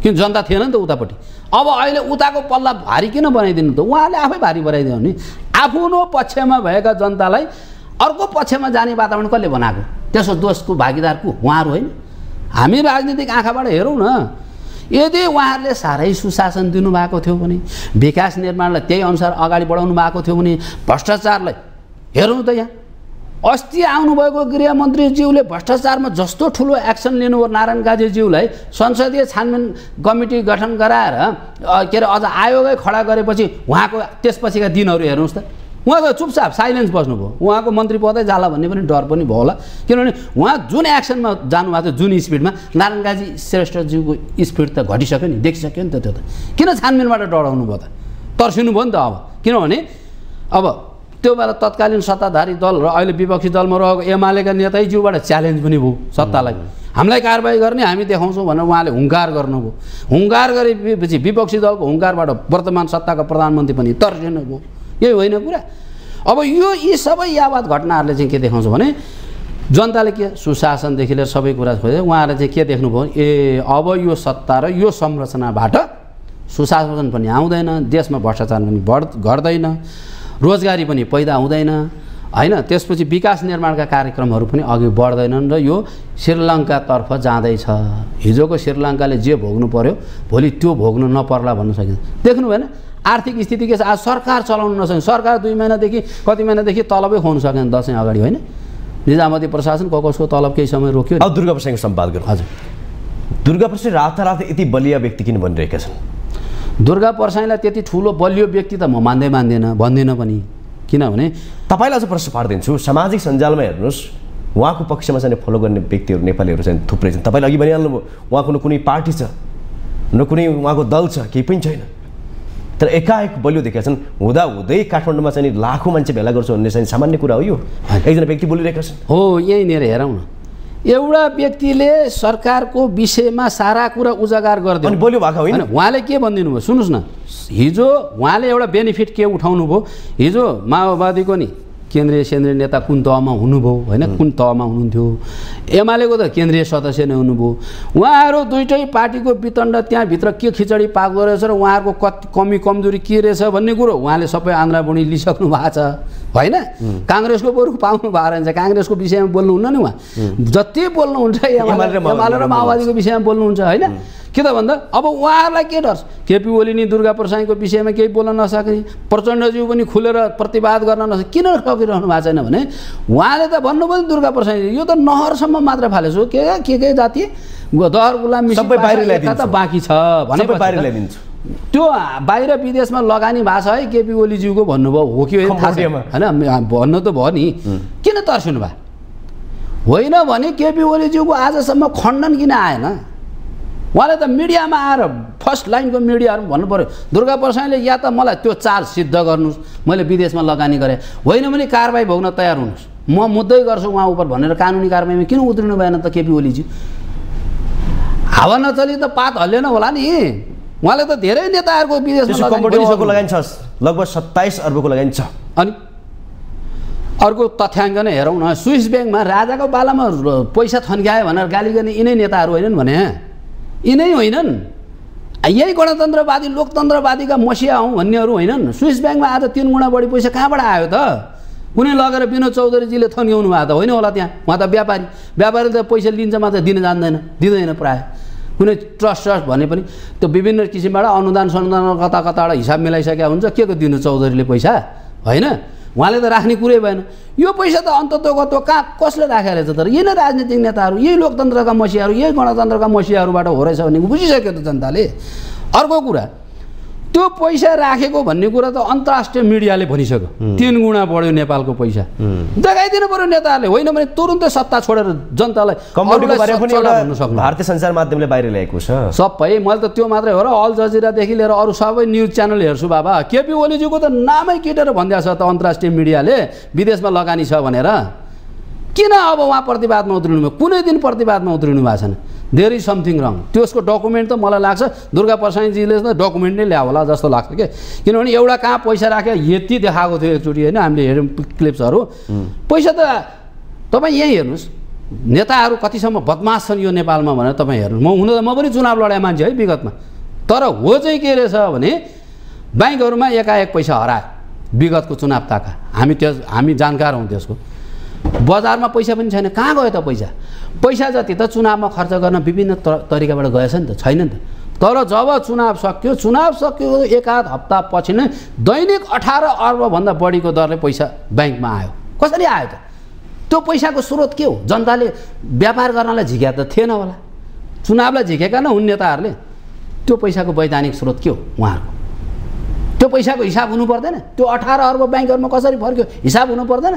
किन जनता थिएन नि त उतापट्टि अब अहिले उताको पल्ला भारी किन बनाइदिनु त उहाँले आफै भारी बनाइदियो भने आफ्नो पक्षमा भएका जनतालाई अर्को पक्षमा जाने वातावरण कसले बनाएको त्यसो दोषको भागीदार को उहाँहरू होइन हामी राजनीतिक आँखाबाट हेरौँ न यदि उहाँहरूले साह्रै सुशासन दिनुभएको थियो भने विकास निर्माणलाई त्यही अनुसार अगाडि बढाउनु भएको थियो भने भ्रष्टाचारलाई हेरौँ त यहाँ अस्ति आउनुभएको गृहमन्त्रीज्यूले भ्रष्टाचारमा जस्तो ठुलो एक्सन लिनुभयो नारायण गाजीज्यूलाई संसदीय छानबिन कमिटी गठन गराएर के अरे अझ आयोगै खडा गरेपछि उहाँको त्यसपछिका दिनहरू हेर्नुहोस् त उहाँ त चुपचाप साइलेन्स बस्नुभयो उहाँको मन्त्री पदै जाला भन्ने पनि डर पनि भयो होला किनभने उहाँ जुन एक्सनमा जानुभएको थियो जुन स्पिडमा नारायण गाजी श्रेष्ठज्यूको स्पिड त घटिसक्यो नि देखिसक्यो नि त त्यो त किन छानबिनबाट डराउनु भयो त तर्सिनु भयो नि त अब किनभने अब त्यो बेला तत्कालीन सत्ताधारी दल र अहिले विपक्षी दलमा रहेको एमालेका नेताजीबाट च्यालेन्ज पनि भयो सत्तालाई हामीलाई कारवाही गर्ने हामी देखाउँछौँ भनेर उहाँले हुङ्कार गर्नुभयो हुङ्कार गरेपछि विपक्षी दलको हुङ्कारबाट वर्तमान सत्ताको प्रधानमन्त्री पनि तर्सिनुभयो यही होइन कुरा अब यो यी सबै यावाद घटनाहरूले चाहिँ के देखाउँछ भने जनताले के सुशासनदेखि लिएर सबै कुरा खोज्यो उहाँहरूले चाहिँ के देख्नुभयो ए अब यो सत्ता र यो संरचनाबाट सुशासन पनि आउँदैन देशमा भ्रष्टाचार पनि बढ घट्दैन रोजगारी पनि पैदा हुँदैन होइन त्यसपछि विकास निर्माणका कार्यक्रमहरू पनि अघि बढ्दैनन् र यो श्रीलङ्कातर्फ जाँदैछ हिजोको श्रीलङ्काले जे भोग्नु पऱ्यो भोलि त्यो भोग्नु नपर्ला भन्न सकिन्छ देख्नु भएन आर्थिक स्थिति के छ आज सरकार चलाउन नसके सरकार दुई महिनादेखि कति महिनादेखि तलबै खुवाउनु सकेन दसैँ अगाडि होइन निजामती प्रशासन क कसको तलब केही समय रोक्यो अब दुर्गा सम्वाद गर्नु हजुर दुर्गा प्रसाद रातारात यति बलिया व्यक्ति किन बनिरहेका छन् दुर्गा प्रसाईलाई त्यति ठुलो बलियो व्यक्ति त म मान्दै मान्दिनँ भन्दिनँ पनि किनभने तपाईँलाई अझ प्रश्न पारिदिन्छु सामाजिक सञ्जालमा हेर्नुहोस् उहाँको पक्षमा चाहिँ फलो गर्ने व्यक्तिहरू नेपालीहरू चाहिँ थुप्रै छन् तपाईँले अघि भनिहाल्नुभयो उहाँको न कुनै पार्टी छ न कुनै उहाँको दल छ केही पनि छैन तर एकाएक बलियो देखेका छन् हुँदाहुँदै काठमाडौँमा चाहिँ लाखौँ मान्छे भेला गर्छु भन्ने चाहिँ सामान्य कुरा हो यो एकजना व्यक्ति बोलिरहेका छन् हो यहीँनिर हेरौँ न एउटा व्यक्तिले सरकारको विषयमा सारा कुरा उजागार गरिदियो बोल्यो भएको होइन उहाँले के भनिदिनु भयो सुन्नुहोस् न हिजो उहाँले एउटा बेनिफिट के उठाउनु भयो हिजो माओवादीको नि केन्द्रीय सेन्द्रीय नेता कुन तहमा हुनुभयो होइन कुन तहमा हुनुहुन्थ्यो एमालेको त केन्द्रीय सदस्य नै हुनुभयो उहाँहरू दुइटै पार्टीको वितण्ड त्यहाँभित्र के खिचडी पाएको रहेछ र उहाँहरूको कति कमी कमजोरी के रहेछ भन्ने कुरो उहाँले सबै आन्द्राबुणी लिइसक्नु भएको छ होइन काङ्ग्रेसको बरु पाउनु भएर रहेछ काङ्ग्रेसको विषयमा बोल्नुहुन्न नि उहाँ जति बोल्नुहुन्छ एमाले र माओवादीको विषयमा बोल्नुहुन्छ होइन के त भन्दा अब उहाँहरूलाई के डर केपी ओली नि दुर्गा प्रसाईको विषयमा केही बोल्न नसक्ने प्रचण्डज्यू पनि खुलेर प्रतिवाद गर्न नसक्ने किन सकिरहनु भएको छैन भने उहाँले त भन्नुभयो नि दुर्गा प्रसाई यो त नहरसम्म मात्र फालेछु के के के जाति दहर गुलाम सबै बाहिर बाँकी छ भने त्यो बाहिर विदेशमा लगानी भएको छ है केपी ओलीज्यूको भन्नुभयो हो कि होइन होइन भन्नु त भयो नि किन तर्सिनु भयो होइन भने केपी ओलीज्यूको आजसम्म खण्डन किन आएन उहाँले त मिडियामा आएर फर्स्ट लाइनको मिडियाहरू भन्नु पऱ्यो दुर्गा प्रसादले या त मलाई त्यो चार्ज सिद्ध गर्नुहोस् मैले विदेशमा लगानी गरेँ होइन भने कारवाही भोग्न तयार हुनुहोस् म मुद्दै गर्छु उहाँ उप भनेर कानुनी कारवाहीमा किन उत्रिनु भएन त केपी ओलीज्यू हावा नचली त पात हल्लेन होला नि उहाँले त धेरै नेताहरूको विदेशको लगानी छ लगभग सत्ताइस अर्बको लगानी छ अनि अर्को तथ्याङ्क नै हेरौँ न स्विस ब्याङ्कमा राजाको बालामा पैसा थन्क्यायो भनेर गाली गर्ने यिनै नेताहरू होइनन् भने यिनै होइनन् यही गणतन्त्रवादी लोकतन्त्रवादीका मसिया हौ भन्नेहरू होइनन् स्विस ब्याङ्कमा आज तिन गुणा बढी पैसा कहाँबाट आयो त कुनै लगेर विनोद चौधरीजीले थन्क्याउनु भएको त होइन होला त्यहाँ उहाँ त व्यापारी व्यापारीले त पैसा लिन्छ मात्र दिन जान्दैन दिँदैन प्रायः कुनै ट्रस्ट ट्रस्ट भने पनि त्यो विभिन्न किसिमबाट अनुदान सनुदान कता कताबाट हिसाब मिलाइसकेका हुन्छ के को दिनु चौधरीले पैसा होइन उहाँले त राख्ने कुरै भएन यो पैसा त अन्तत्वगत्व कहाँ कसले राखेर रहेछ तर यही नै राजनीतिक नेताहरू यही लोकतन्त्रका मसियाहरू यही गणतन्त्रका मसियाहरूबाट हो रहेछ भने बुझिसक्यो त जनताले अर्को कुरा त्यो पैसा राखेको भन्ने कुरा त अन्तर्राष्ट्रिय मिडियाले भनिसक्यो तिन गुणा बढ्यो नेपालको पैसा देखाइदिनु पर्यो नेताहरूले होइन भने तुरुन्तै सत्ता छोडेर जनतालाई भारतीय सञ्चार माध्यमले बाहिर ल्याएको छ सबै मैले त त्यो मात्रै हो र अल जजिरादेखि लिएर अरू सबै न्युज च्यानल हेर्छु बाबा केपी ओलीजीको त नामै केटेर भनिदिएको छ त अन्तर्राष्ट्रिय मिडियाले विदेशमा लगानी छ भनेर किन अब उहाँ प्रतिवादमा उत्रिनु भयो कुनै दिन प्रतिवादमा उत्रिनु भएको छैन देयर इज समथिङ रङ त्यसको डकुमेन्ट त मलाई लाग्छ दुर्गा प्रसाईजीले त डकुमेन्ट नै ल्यायो होला जस्तो लाग्छ कि किनभने एउटा कहाँ पैसा राख्यो यति देखाएको थियो एकचोटि होइन हामीले हेऱ्यौँ क्लिप्सहरू पैसा त तपाईँ यहीँ हेर्नुहोस् नेताहरू कतिसम्म बदमास छन् यो नेपालमा भनेर तपाईँ हेर्नु म हुन त म पनि चुनाव लडाएँ मान्छे है विगतमा तर हो चाहिँ के रहेछ भने ब्याङ्कहरूमा एकाएक पैसा हरायो विगतको चुनाव ताका हामी त्यस हामी जानकार हौँ त्यसको बजारमा पैसा पनि छैन कहाँ गयो त पैसा पैसा जति त चुनावमा खर्च गर्न विभिन्न तरिकाबाट गएछ नि त छैन नि त तर जब चुनाव सक्यो चुनाव सकियो एक हप्ता पछि नै दैनिक अठार अर्बभन्दा बढीको दरले पैसा ब्याङ्कमा आयो कसरी आयो त त्यो पैसाको स्रोत के हो जनताले व्यापार गर्नलाई झिक्या त थिएन होला चुनावलाई झिकेका न हुन् नेताहरूले त्यो पैसाको वैधानिक स्रोत के हो उहाँहरूको त्यो पैसाको हिसाब हुनु पर्दैन त्यो अठार अर्ब ब्याङ्कहरूमा कसरी फर्क्यो हिसाब हुनु पर्दैन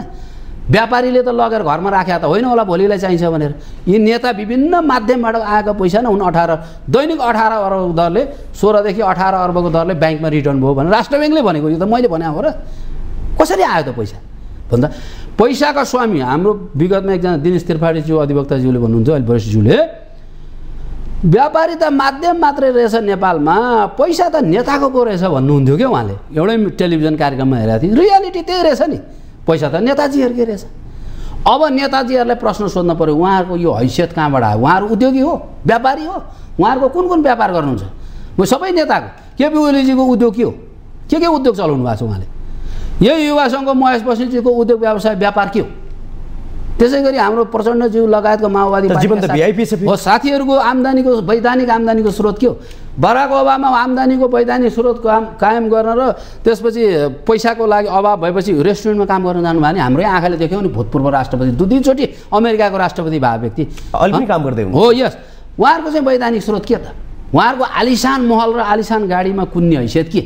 व्यापारीले त लगेर घरमा राख्या त होइन होला भोलिलाई चाहिन्छ भनेर यी नेता विभिन्न माध्यमबाट आएको पैसा नै हुन् अठार दैनिक अठार अर्बको दरले सोह्रदेखि अठार अर्बको दरले ब्याङ्कमा रिटर्न भयो भने राष्ट्र ब्याङ्कले भनेको यो त मैले भने हो र कसरी आयो त पैसा भन्दा पैसाका स्वामी हाम्रो विगतमा एकजना दिनेश त्रिपाठीज्यू अधिवक्ताज्यूले भन्नुहुन्छ अहिले वरिष्ठज्यूले व्यापारी त माध्यम मात्रै रहेछ नेपालमा पैसा त नेताको पो रहेछ भन्नुहुन्थ्यो क्या उहाँले एउटै टेलिभिजन कार्यक्रममा हेरेको थिएँ रियालिटी त्यही रहेछ नि पैसा त नेताजीहरूकै रहेछ अब नेताजीहरूलाई प्रश्न सोध्न पऱ्यो उहाँहरूको यो हैसियत कहाँबाट आयो उहाँहरू उद्योगी हो व्यापारी हो उहाँहरूको कुन कुन व्यापार गर्नुहुन्छ म सबै नेताको केपी ओलीजीको उद्योग के हो के के उद्योग चलाउनु भएको छ उहाँले यही युवा सङ्घको महेश बस्नेजीको उद्योग व्यवसाय व्यापार के हो त्यसै गरी हाम्रो प्रचण्डज्यू लगायतको माओवादी हो साथीहरूको आम्दानीको वैधानिक आम्दानीको स्रोत के हो बराक ओबामा आम्दानीको वैधानिक स्रोत काम कायम गर्न र त्यसपछि पैसाको लागि अभाव भएपछि रेस्टुरेन्टमा काम गर्न जानुभयो भने हाम्रै आँखाले देख्यौँ नि भूतपूर्व राष्ट्रपति दुई दुईचोटि अमेरिकाको राष्ट्रपति भए व्यक्ति अलि काम गर्दै हो यस उहाँहरूको चाहिँ वैधानिक स्रोत के त उहाँहरूको आलिसान महल र आलिसान गाडीमा कुन्ने हैसियत के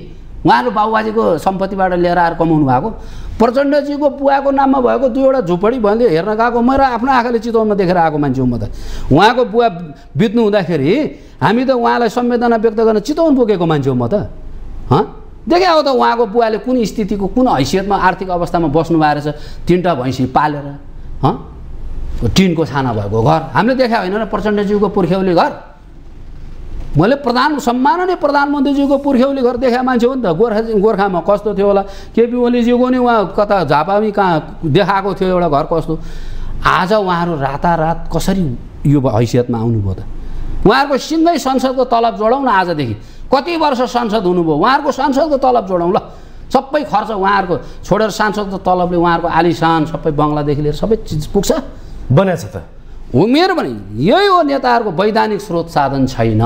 उहाँहरू बाबुबाजीको सम्पत्तिबाट लिएर आएर कमाउनु भएको प्रचण्डजीको बुवाको नाममा भएको दुईवटा झुपडी भन्दै हेर्न गएको म र आफ्नो आँखाले चितवनमा देखेर आएको मान्छे हो म त उहाँको बुवा बित्नु हुँदाखेरि हामी त उहाँलाई संवेदना व्यक्त गर्न चितवन पुगेको मान्छे हो म त हँ देखे हो त उहाँको बुवाले कुन स्थितिको कुन हैसियतमा आर्थिक अवस्थामा बस्नु भएको रहेछ तिनवटा भैँसी पालेर हँ टिनको छाना भएको घर हामीले देखायो होइन र प्रचण्डजीको पुर्ख्यौली घर मैले प्रधान सम्माननीय प्रधानमन्त्रीजीको पुर्ख्यौली घर देखाए मान्छे हो नि त गोर्खा गोर्खामा कस्तो थियो होला केपी ओलीजीको नि उहाँ कता झापामी कहाँ देखाएको थियो एउटा घर कस्तो आज उहाँहरू रातारात कसरी यो हैसियतमा आउनुभयो त उहाँहरूको सिँगै संसदको तलब जोडौँ न आजदेखि कति वर्ष संसद हुनुभयो उहाँहरूको संसदको तलब जोडौँ ल सबै खर्च उहाँहरूको छोडेर सांसदको तलबले उहाँहरूको आलिसान सबै बङ्गलादेखि लिएर सबै चिज पुग्छ बनेछ त उमेर भने यही हो नेताहरूको वैधानिक स्रोत साधन छैन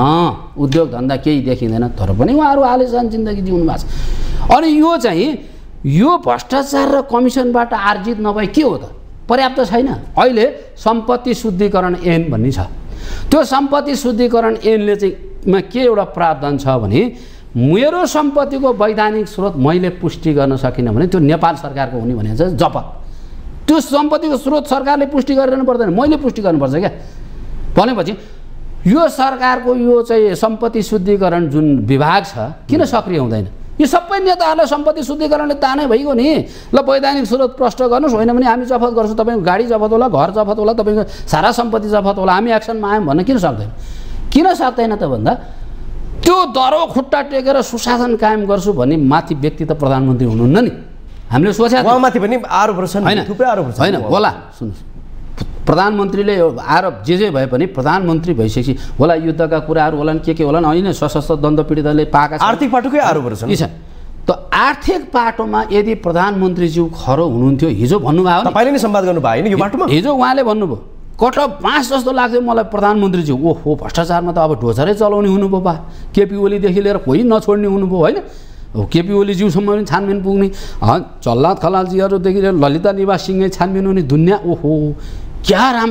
उद्योग धन्दा केही देखिँदैन तर पनि उहाँहरू आलिसान जिन्दगी जिउनु भएको छ अनि यो चाहिँ यो भ्रष्टाचार र कमिसनबाट आर्जित नभए के हो त पर्याप्त छैन अहिले सम्पत्ति शुद्धिकरण एन भन्ने छ त्यो सम्पत्ति शुद्धिकरण ऐनले चाहिँ के एउटा प्रावधान छ भने मेरो सम्पत्तिको वैधानिक स्रोत मैले पुष्टि गर्न सकिनँ भने त्यो नेपाल सरकारको हुने भने चाहिँ जपत त्यो सम्पत्तिको स्रोत सरकारले पुष्टि गरिरहनु पर्दैन मैले पुष्टि गर्नुपर्छ क्या भनेपछि यो सरकारको यो चाहिँ सम्पत्ति शुद्धिकरण जुन विभाग छ किन सक्रिय हुँदैन यो सबै नेताहरूलाई सम्पत्ति शुद्धिकरणले तानै भइगयो नि ल वैधानिक स्रोत प्रष्ट गर्नुहोस् होइन भने हामी जफत गर्छौँ तपाईँको गाडी जफत होला घर जफत होला तपाईँको सारा सम्पत्ति जफत होला हामी एक्सनमा आयौँ भन्न किन सक्दैन किन सक्दैन त भन्दा त्यो दरो खुट्टा टेकेर सुशासन कायम गर्छु भन्ने माथि व्यक्ति त प्रधानमन्त्री हुनुहुन्न नि हामीले सोचेको उहाँमाथि पनि आरोपहरू छन् होइन थुप्रै आरोपहरू होइन होला सुन्नुहोस् प्रधानमन्त्रीले आरोप जे जे भए पनि प्रधानमन्त्री भइसकेपछि होला युद्धका कुराहरू होलान् के के होलान् होइन सशस्त्र दण्ड पीडितले पाएका आर्थिक पाटोकै आरोपहरू छन् छन् त आर्थिक पाटोमा यदि प्रधानमन्त्रीज्यू खरो हुनुहुन्थ्यो हिजो भन्नुभयो तपाईँले नै सम्वाद गर्नुभयो होइन यो बाटोमा हिजो उहाँले भन्नुभयो कट अफ पाँच जस्तो लाग्थ्यो मलाई प्रधानमन्त्रीज्यू ओहो भ्रष्टाचारमा त अब ढोजरै चलाउने हुनुभयो बा केपी ओलीदेखि लिएर कोही नछोड्ने हुनुभयो होइन हो केपी ओलीज्यूसम्म पनि छानबिन पुग्ने चल्लाद खलालजीहरूदेखि ललिता निवास सिंहै छानबिन हुने दुनियाँ ओहो क्या राम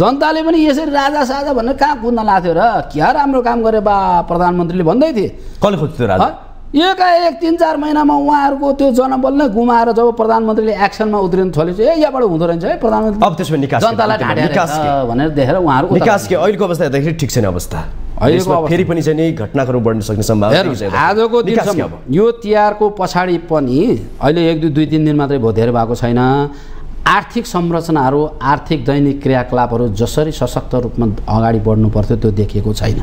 जनताले पनि यसरी राजा साजा भनेर कहाँ कुद्न लाग्थ्यो र क्या राम्रो काम गरे बा प्रधानमन्त्रीले भन्दै थिए कसले खोज्थ्यो राजा एकाएक तिन चार महिनामा उहाँहरूको त्यो जनबल नै गुमाएर जब प्रधानमन्त्रीले एक्सनमा उत्रिनु थोले ए यहाँबाट हुँदो रहेछ है प्रधानमन्त्री अब त्यसमा जनतालाई भनेर देखेर उहाँहरू अहिलेको अवस्था हेर्दाखेरि ठिक छैन अवस्था फेरि पनि चाहिँ नि घटनाक्रम बढ्न सक्ने सम्भावना आजको दिनसम्म यो तिहारको पछाडि पनि अहिले एक दुई दुई तिन दिन मात्रै भयो धेरै भएको छैन आर्थिक संरचनाहरू आर्थिक दैनिक क्रियाकलापहरू जसरी सशक्त रूपमा अगाडि बढ्नु पर्थ्यो त्यो देखिएको छैन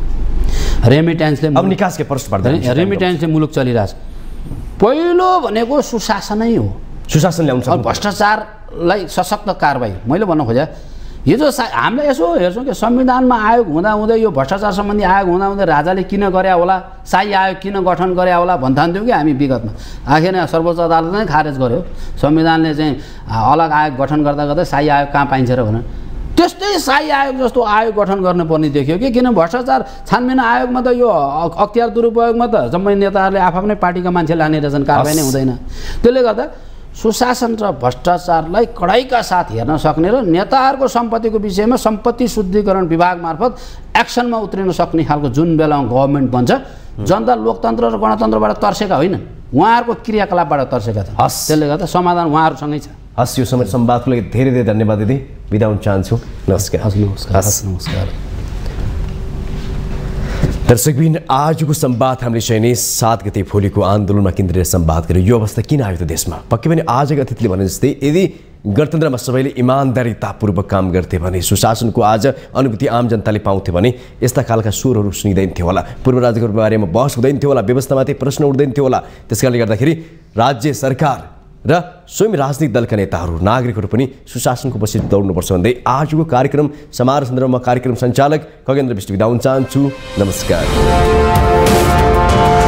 रेमिट्यान्सले निकासकै प्रश्न रेमिट्यान्सले मुलुक चलिरहेछ पहिलो भनेको सुशासनै हो सुशासन ल्याउँछ भ्रष्टाचारलाई सशक्त कारवाही मैले भन्न खोजेँ हिजो सा हामीले यसो हेर्छौँ कि संविधानमा आयोग हुँदाहुँदै यो भ्रष्टाचार सम्बन्धी आयोग हुँदा हुँदै राजाले किन गरे होला साई आयोग किन गठन गरे होला भन्थ्यौँ कि हामी विगतमा आखिर नै सर्वोच्च अदालत नै खारेज गर्यो संविधानले चाहिँ अलग आयोग गठन गर्दा गर्दै साई आयोग कहाँ पाइन्छ र भनेर त्यस्तै साई आयोग जस्तो आयोग गठन गर्नुपर्ने देखियो कि किन भ्रष्टाचार छानबिन आयोगमा त यो अख्तियार दुरुपयोगमा त जम्मै नेताहरूले आफ्नै पार्टीका मान्छे लाने रहेछन् कारबाही नै हुँदैन त्यसले गर्दा सुशासन र भ्रष्टाचारलाई कडाइका साथ हेर्न सक्ने र नेताहरूको सम्पत्तिको विषयमा सम्पत्ति शुद्धिकरण विभाग मार्फत एक्सनमा उत्रिन सक्ने खालको जुन बेलामा गभर्मेन्ट बन्छ जनता लोकतन्त्र र गणतन्त्रबाट तर्सेका होइन उहाँहरूको क्रियाकलापबाट तर्सेका छन् हस् त्यसले गर्दा समाधान उहाँहरूसँगै छ हस् यो समय सम्वादको लागि धेरै धेरै धन्यवाद दिदी बिदा हुन चाहन्छु नमस्कार हस् नमस्कार हस् नमस्कार दर्शकबिन आजको सम्वाद हामीले चाहिँ सात गते भोलिको आन्दोलनमा केन्द्रित सम्वाद गर्यो यो अवस्था किन आयो त देशमा पक्कै पनि आजको अतिथिले भने जस्तै यदि गणतन्त्रमा सबैले इमान्दारितापूर्वक काम गर्थे भने सुशासनको आज अनुभूति आम जनताले पाउँथ्यो भने यस्ता खालका स्वरहरू सुनिँदैन थियो होला पूर्व राज्यको बारेमा बहस हुँदैन थियो होला व्यवस्थामाथि प्रश्न उठ्दैन थियो होला त्यस कारणले गर्दाखेरि राज्य सरकार र स्वयं राजनीतिक दलका नेताहरू नागरिकहरू पनि सुशासनको पछि दौड्नुपर्छ भन्दै आजको कार्यक्रम समारोह सन्दर्भमा कार्यक्रम सञ्चालक खगेन्द्र विष्ट बिदा हुन चाहन्छु नमस्कार